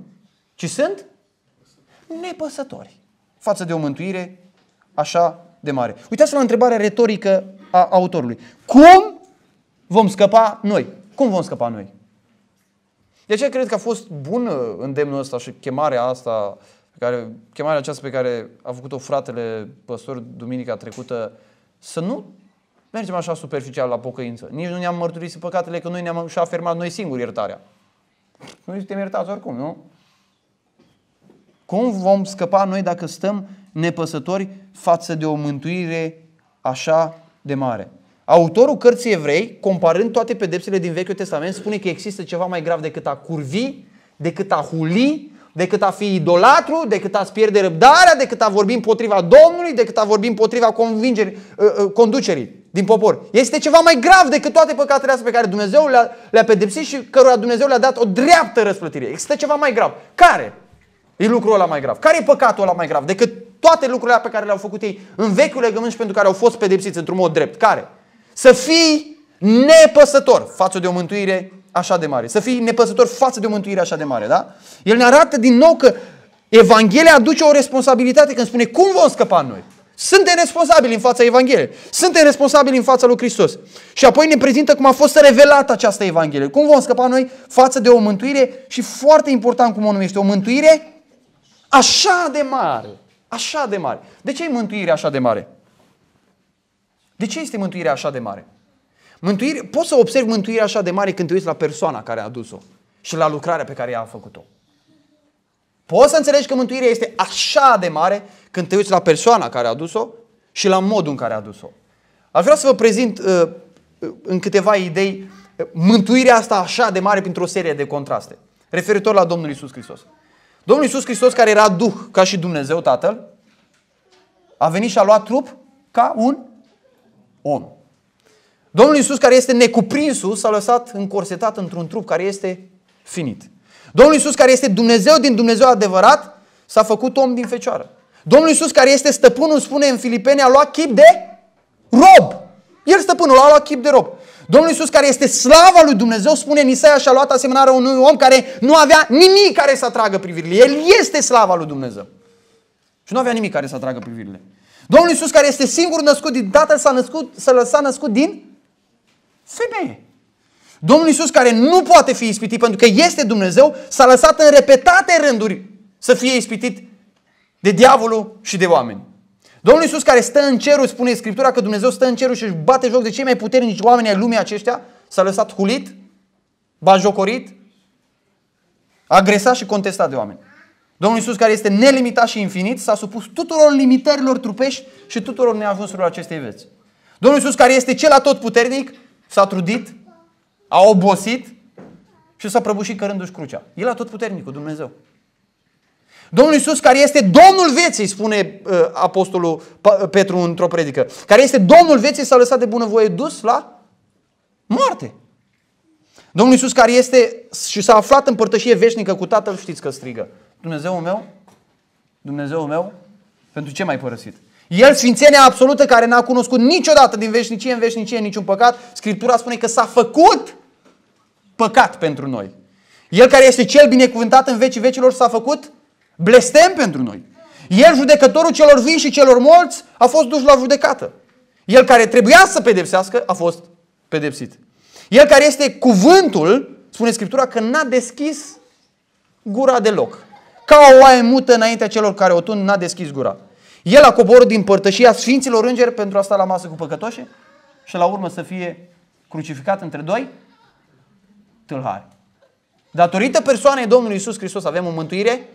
S1: ci sunt nepăsători față de o mântuire așa de mare. Uitați-vă la întrebarea retorică a autorului. Cum vom scăpa noi? Cum vom scăpa noi? De aceea cred că a fost bună uh, îndemnul ăsta și chemarea asta pe care, chemarea aceasta pe care a făcut-o fratele păstor duminica trecută, să nu mergem așa superficial la pocăință. Nici nu ne-am mărturisit păcatele că noi ne-am și afirmat noi singuri iertarea. Noi suntem iertați oricum, nu? Cum vom scăpa noi dacă stăm nepăsători față de o mântuire așa de mare? Autorul cărții evrei, comparând toate pedepsele din Vechiul Testament, spune că există ceva mai grav decât a curvi, decât a huli, decât a fi idolatru, decât a-ți pierde răbdarea, decât a vorbi împotriva Domnului, decât a vorbi împotriva ă, ă, conducerii din popor. Este ceva mai grav decât toate păcatele astea pe care Dumnezeu le-a, le pedepsit și cărora Dumnezeu le-a dat o dreaptă răsplătire. Există ceva mai grav. Care e lucrul ăla mai grav? Care e păcatul ăla mai grav decât toate lucrurile pe care le-au făcut ei în vechiul legământ și pentru care au fost pedepsiți într-un mod drept? Care? Să fii nepăsător față de o mântuire așa de mare, să fii nepăsător față de o mântuire așa de mare, da? El ne arată din nou că Evanghelia aduce o responsabilitate când spune cum vom scăpa noi. Suntem responsabili în fața Evangheliei. Suntem responsabili în fața lui Hristos. Și apoi ne prezintă cum a fost revelată această Evanghelie. Cum vom scăpa noi față de o mântuire și foarte important cum o numește, o mântuire așa de mare. Așa de mare. De ce e mântuirea așa de mare? De ce este mântuirea așa de mare? Mântuire, poți să observi mântuirea așa de mare când te uiți la persoana care a adus-o și la lucrarea pe care ea a făcut-o. Poți să înțelegi că mântuirea este așa de mare când te uiți la persoana care a adus-o și la modul în care a adus-o. Aș vrea să vă prezint uh, uh în câteva idei uh, mântuirea asta așa de mare printr-o serie de contraste, referitor la Domnul Isus Hristos. Domnul Isus Hristos, care era Duh ca și Dumnezeu Tatăl, a venit și a luat trup ca un om. Domnul Iisus care este necuprinsul s-a lăsat încorsetat într-un trup care este finit. Domnul Iisus care este Dumnezeu din Dumnezeu adevărat s-a făcut om din fecioară. Domnul Iisus care este stăpânul, spune în Filipeni, a luat chip de rob. El stăpânul a luat chip de rob. Domnul Iisus care este slava lui Dumnezeu spune în Isaia și-a luat asemănarea unui om care nu avea nimic care să atragă privirile. El este slava lui Dumnezeu. Și nu avea nimic care să atragă privirile. Domnul Iisus care este singur născut din Tatăl s-a, născut, s-a lăsat născut din Femeie. Domnul Iisus care nu poate fi ispitit pentru că este Dumnezeu, s-a lăsat în repetate rânduri să fie ispitit de diavolul și de oameni. Domnul Iisus care stă în cerul, spune Scriptura că Dumnezeu stă în cerul și își bate joc de cei mai puternici oameni ai lumii aceștia, s-a lăsat hulit, bajocorit, agresat și contestat de oameni. Domnul Iisus care este nelimitat și infinit s-a supus tuturor limitărilor trupești și tuturor neajunsurilor acestei vieți. Domnul Iisus care este cel atotputernic s-a trudit, a obosit și s-a prăbușit cărându-și crucea. El a tot puternicul Dumnezeu. Domnul Iisus, care este Domnul vieții, spune uh, Apostolul uh, Petru într-o predică, care este Domnul vieții, s-a lăsat de bunăvoie dus la moarte. Domnul Iisus, care este și s-a aflat în părtășie veșnică cu Tatăl, știți că strigă. Dumnezeu meu, Dumnezeu meu, pentru ce m-ai părăsit? El, sfințenia absolută care n-a cunoscut niciodată din veșnicie în veșnicie niciun păcat, Scriptura spune că s-a făcut păcat pentru noi. El care este cel binecuvântat în vecii vecilor s-a făcut blestem pentru noi. El, judecătorul celor vii și celor morți, a fost dus la judecată. El care trebuia să pedepsească a fost pedepsit. El care este cuvântul, spune Scriptura, că n-a deschis gura deloc. Ca o oaie mută înaintea celor care o tun, n-a deschis gura. El a coborât din părtășia Sfinților Îngeri pentru a sta la masă cu păcătoșe și la urmă să fie crucificat între doi tâlhari. Datorită persoanei Domnului Isus Hristos avem o mântuire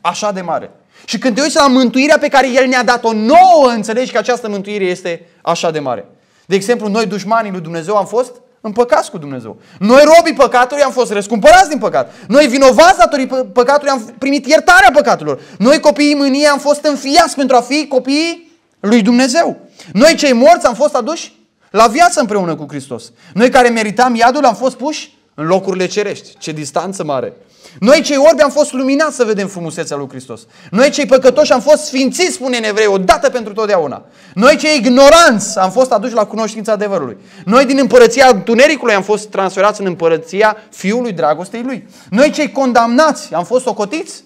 S1: așa de mare. Și când te uiți la mântuirea pe care El ne-a dat-o nouă, înțelegi că această mântuire este așa de mare. De exemplu, noi dușmanii lui Dumnezeu am fost împăcați cu Dumnezeu. Noi robii păcatului am fost răscumpărați din păcat. Noi vinovați datorii păcatului am primit iertarea păcatelor. Noi copiii mâniei am fost înfiați pentru a fi copiii lui Dumnezeu. Noi cei morți am fost aduși la viață împreună cu Hristos. Noi care meritam iadul am fost puși în locurile cerești. Ce distanță mare! Noi cei orbi am fost luminați să vedem frumusețea lui Hristos. Noi cei păcătoși am fost sfințiți, spune în evrei, odată pentru totdeauna. Noi cei ignoranți am fost aduși la cunoștința adevărului. Noi din împărăția tunericului am fost transferați în împărăția Fiului Dragostei Lui. Noi cei condamnați am fost ocotiți,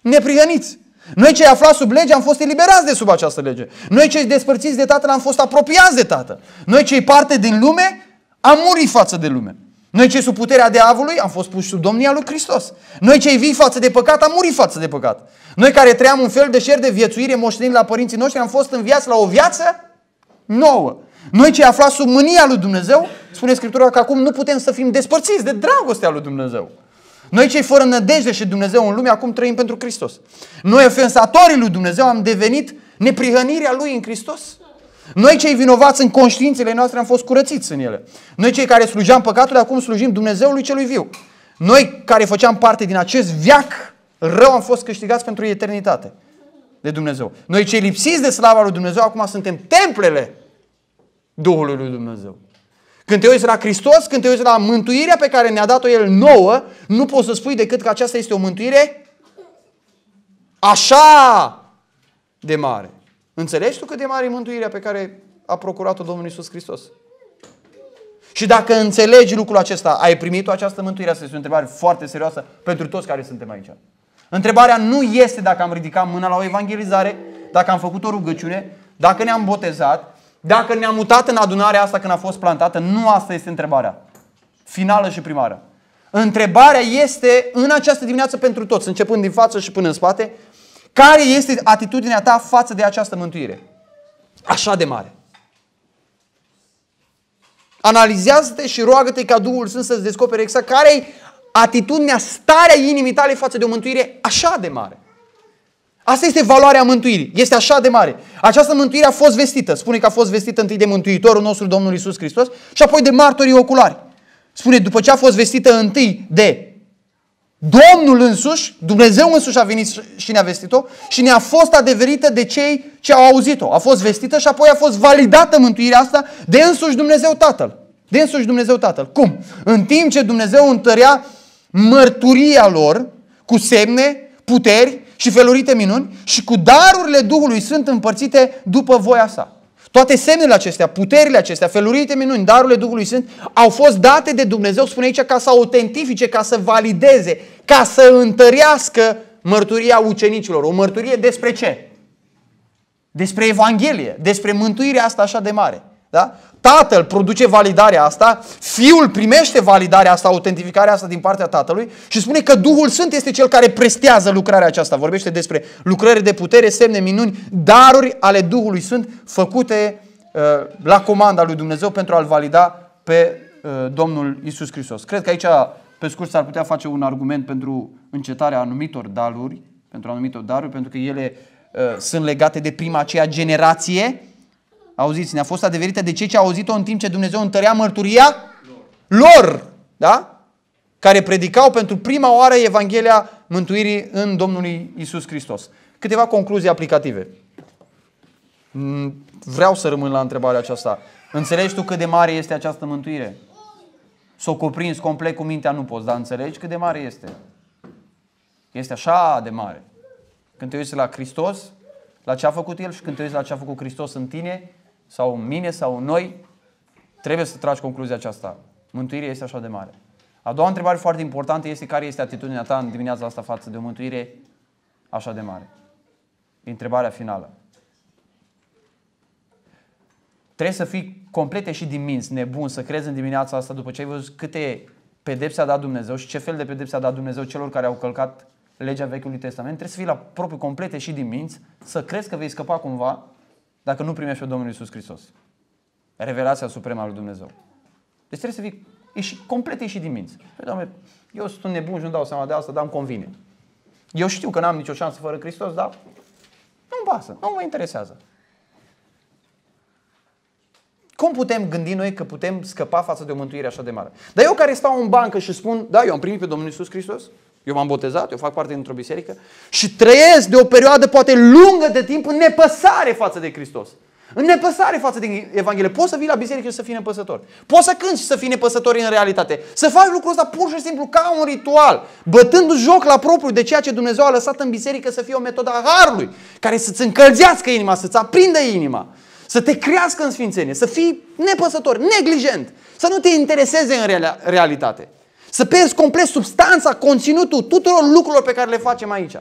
S1: neprihăniți. Noi cei aflați sub lege am fost eliberați de sub această lege. Noi cei despărțiți de Tatăl am fost apropiați de Tatăl. Noi cei parte din lume am murit față de lume. Noi cei sub puterea diavolului am fost puși sub domnia lui Hristos. Noi cei vii față de păcat am murit față de păcat. Noi care trăiam un fel de șer de viețuire moștenind la părinții noștri am fost înviați la o viață nouă. Noi cei aflați sub mânia lui Dumnezeu, spune Scriptura că acum nu putem să fim despărțiți de dragostea lui Dumnezeu. Noi cei fără nădejde și Dumnezeu în lume acum trăim pentru Hristos. Noi ofensatorii lui Dumnezeu am devenit neprihănirea lui în Hristos. Noi cei vinovați în conștiințele noastre am fost curățiți în ele. Noi cei care slujeam păcatul, acum slujim Dumnezeului celui viu. Noi care făceam parte din acest viac rău am fost câștigați pentru eternitate de Dumnezeu. Noi cei lipsiți de slava lui Dumnezeu, acum suntem templele Duhului lui Dumnezeu. Când te uiți la Hristos, când te uiți la mântuirea pe care ne-a dat-o El nouă, nu poți să spui decât că aceasta este o mântuire așa de mare. Înțelegi tu cât de mare e mântuirea pe care a procurat-o Domnul Iisus Hristos? Și dacă înțelegi lucrul acesta, ai primit o această mântuire? Asta este o întrebare foarte serioasă pentru toți care suntem aici. Întrebarea nu este dacă am ridicat mâna la o evangelizare, dacă am făcut o rugăciune, dacă ne-am botezat, dacă ne-am mutat în adunarea asta când a fost plantată. Nu asta este întrebarea. Finală și primară. Întrebarea este în această dimineață pentru toți, începând din față și până în spate, care este atitudinea ta față de această mântuire? Așa de mare. Analizează-te și roagă-te ca Duhul Sfânt să-ți descopere exact care e atitudinea, starea inimii tale față de o mântuire așa de mare. Asta este valoarea mântuirii. Este așa de mare. Această mântuire a fost vestită. Spune că a fost vestită întâi de Mântuitorul nostru, Domnul Isus Hristos, și apoi de martorii oculari. Spune, după ce a fost vestită întâi de Domnul însuși, Dumnezeu însuși a venit și ne-a vestit-o și ne-a fost adeverită de cei ce au auzit-o. A fost vestită și apoi a fost validată mântuirea asta de însuși Dumnezeu Tatăl. De însuși Dumnezeu Tatăl. Cum? În timp ce Dumnezeu întărea mărturia lor cu semne, puteri și felurite minuni și cu darurile Duhului sunt împărțite după voia sa. Toate semnele acestea, puterile acestea, felurite de minuni, darurile Duhului Sfânt au fost date de Dumnezeu, spune aici, ca să autentifice, ca să valideze, ca să întărească mărturia ucenicilor. O mărturie despre ce? Despre Evanghelie, despre mântuirea asta așa de mare. Da? Tatăl produce validarea asta, Fiul primește validarea asta, autentificarea asta din partea Tatălui și spune că Duhul Sfânt este cel care prestează lucrarea aceasta. Vorbește despre lucrări de putere, semne, minuni, daruri ale Duhului Sfânt făcute uh, la comanda lui Dumnezeu pentru a-L valida pe uh, Domnul Isus Hristos. Cred că aici, pe scurt, s-ar putea face un argument pentru încetarea anumitor daruri, pentru anumitor daruri, pentru că ele uh, sunt legate de prima aceea generație, Auziți, ne-a fost adeverită de cei ce au auzit-o în timp ce Dumnezeu întărea mărturia lor. lor. Da? Care predicau pentru prima oară Evanghelia mântuirii în Domnului Isus Hristos. Câteva concluzii aplicative. Mm, vreau să rămân la întrebarea aceasta. Înțelegi tu cât de mare este această mântuire? Să o cuprinzi complet cu mintea nu poți, dar înțelegi cât de mare este. Este așa de mare. Când te uiți la Hristos, la ce a făcut El și când te uiți la ce a făcut Hristos în tine, sau în mine sau în noi, trebuie să tragi concluzia aceasta. Mântuirea este așa de mare. A doua întrebare foarte importantă este care este atitudinea ta în dimineața asta față de o mântuire așa de mare. Întrebarea finală. Trebuie să fii complet și din minți, nebun, să crezi în dimineața asta după ce ai văzut câte pedepse a dat Dumnezeu și ce fel de pedepse a dat Dumnezeu celor care au călcat legea Vechiului Testament. Trebuie să fii la propriu complete și din minți, să crezi că vei scăpa cumva dacă nu primești pe Domnul Isus Hristos. Revelația supremă a lui Dumnezeu. Deci trebuie să fii ieși, complet ieșit din minți. Păi, doamne, eu sunt nebun și nu dau seama de asta, dar îmi convine. Eu știu că n-am nicio șansă fără Hristos, dar nu-mi pasă, nu mă interesează. Cum putem gândi noi că putem scăpa față de o mântuire așa de mare? Dar eu care stau în bancă și spun, da, eu am primit pe Domnul Isus Hristos, eu m-am botezat, eu fac parte dintr-o biserică și trăiesc de o perioadă poate lungă de timp în nepăsare față de Hristos. În nepăsare față de Evanghelie. Poți să vii la biserică și să fii nepăsător. Poți să cânti și să fii nepăsător în realitate. Să faci lucrul ăsta pur și simplu ca un ritual, bătându joc la propriu de ceea ce Dumnezeu a lăsat în biserică să fie o metodă a harului, care să-ți încălzească inima, să-ți aprindă inima, să te crească în sfințenie, să fii nepăsător, neglijent, să nu te intereseze în realitate. Să pierzi complet substanța, conținutul tuturor lucrurilor pe care le facem aici.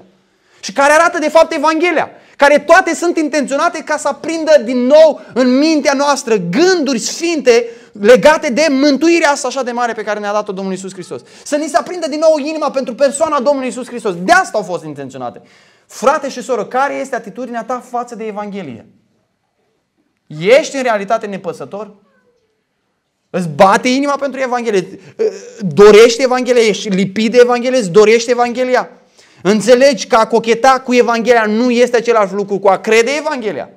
S1: Și care arată de fapt Evanghelia. Care toate sunt intenționate ca să aprindă din nou în mintea noastră gânduri sfinte legate de mântuirea asta așa de mare pe care ne-a dat-o Domnul Isus Hristos. Să ni se aprindă din nou inima pentru persoana Domnului Isus Hristos. De asta au fost intenționate. Frate și soră, care este atitudinea ta față de Evanghelie? Ești în realitate nepăsător? Îți bate inima pentru Evanghelie. Dorești Evanghelia, ești lipit de Evanghelie, îți dorești Evanghelia. Înțelegi că a cocheta cu Evanghelia nu este același lucru cu a crede Evanghelia.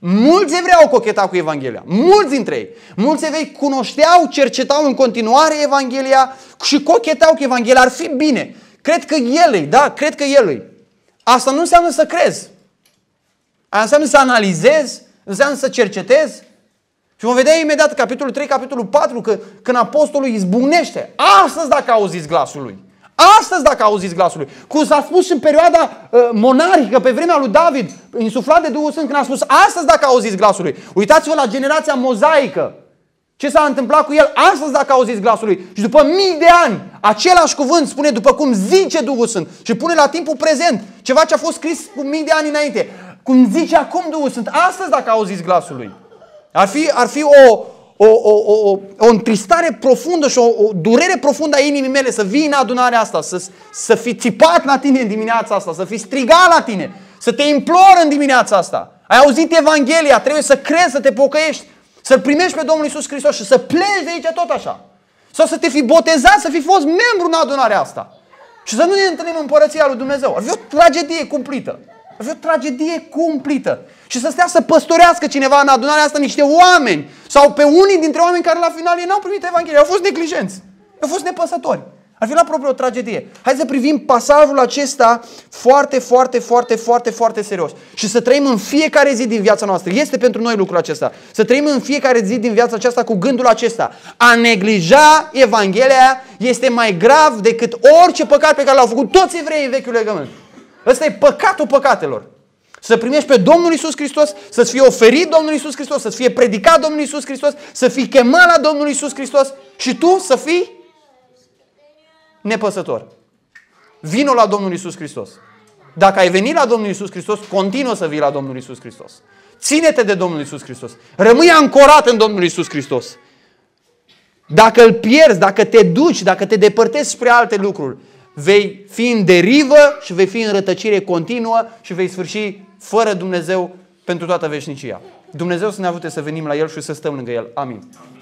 S1: Mulți vreau cocheta cu Evanghelia. Mulți dintre ei. Mulți evrei cunoșteau, cercetau în continuare Evanghelia și cochetau cu Evanghelia ar fi bine. Cred că el da, cred că el Asta nu înseamnă să crezi. Asta înseamnă să analizezi, înseamnă să cercetezi, și vom vedea imediat capitolul 3, capitolul 4, că când apostolul izbunește, astăzi dacă auziți glasul lui, astăzi dacă auziți glasul lui, cum s-a spus și în perioada uh, monarhică, pe vremea lui David, insuflat de Duhul Sfânt, când a spus astăzi dacă auziți glasul lui, uitați-vă la generația mozaică, ce s-a întâmplat cu el astăzi dacă auziți glasul lui. Și după mii de ani, același cuvânt spune după cum zice Duhul Sfânt și pune la timpul prezent ceva ce a fost scris cu mii de ani înainte. Cum zice acum Duhul Sfânt, astăzi dacă auziți glasul lui. Ar fi, ar fi o, o, o, o, o o întristare profundă și o, o durere profundă a inimii mele să vii în adunarea asta, să, să fi țipat la tine în dimineața asta, să fi strigat la tine, să te implor în dimineața asta. Ai auzit Evanghelia, trebuie să crezi, să te pocăiești, să-L primești pe Domnul Isus Hristos și să pleci de aici tot așa. Sau să te fi botezat, să fi fost membru în adunarea asta. Și să nu ne întâlnim în împărăția lui Dumnezeu. Ar fi o tragedie cumplită. Ar fi o tragedie cumplită. Și să stea să păstorească cineva în adunarea asta niște oameni sau pe unii dintre oameni care la final ei n-au primit Evanghelia. Au fost neglijenți. Au fost nepăsători. Ar fi la propriu o tragedie. Hai să privim pasajul acesta foarte, foarte, foarte, foarte, foarte serios. Și să trăim în fiecare zi din viața noastră. Este pentru noi lucrul acesta. Să trăim în fiecare zi din viața aceasta cu gândul acesta. A neglija Evanghelia este mai grav decât orice păcat pe care l-au făcut toți evreii în vechiul legământ. Ăsta e păcatul păcatelor. Să primești pe Domnul Isus Hristos, să-ți fie oferit Domnul Isus Hristos, să-ți fie predicat Domnul Isus Hristos, să fii chemat la Domnul Isus Hristos și tu să fii nepăsător. Vino la Domnul Isus Hristos. Dacă ai venit la Domnul Isus Hristos, continuă să vii la Domnul Isus Hristos. Ține-te de Domnul Isus Hristos. Rămâi ancorat în Domnul Isus Hristos. Dacă îl pierzi, dacă te duci, dacă te depărtezi spre alte lucruri, vei fi în derivă și vei fi în rătăcire continuă și vei sfârși fără Dumnezeu pentru toată veșnicia. Dumnezeu să ne ajute să venim la El și să stăm lângă El. Amin. Amin.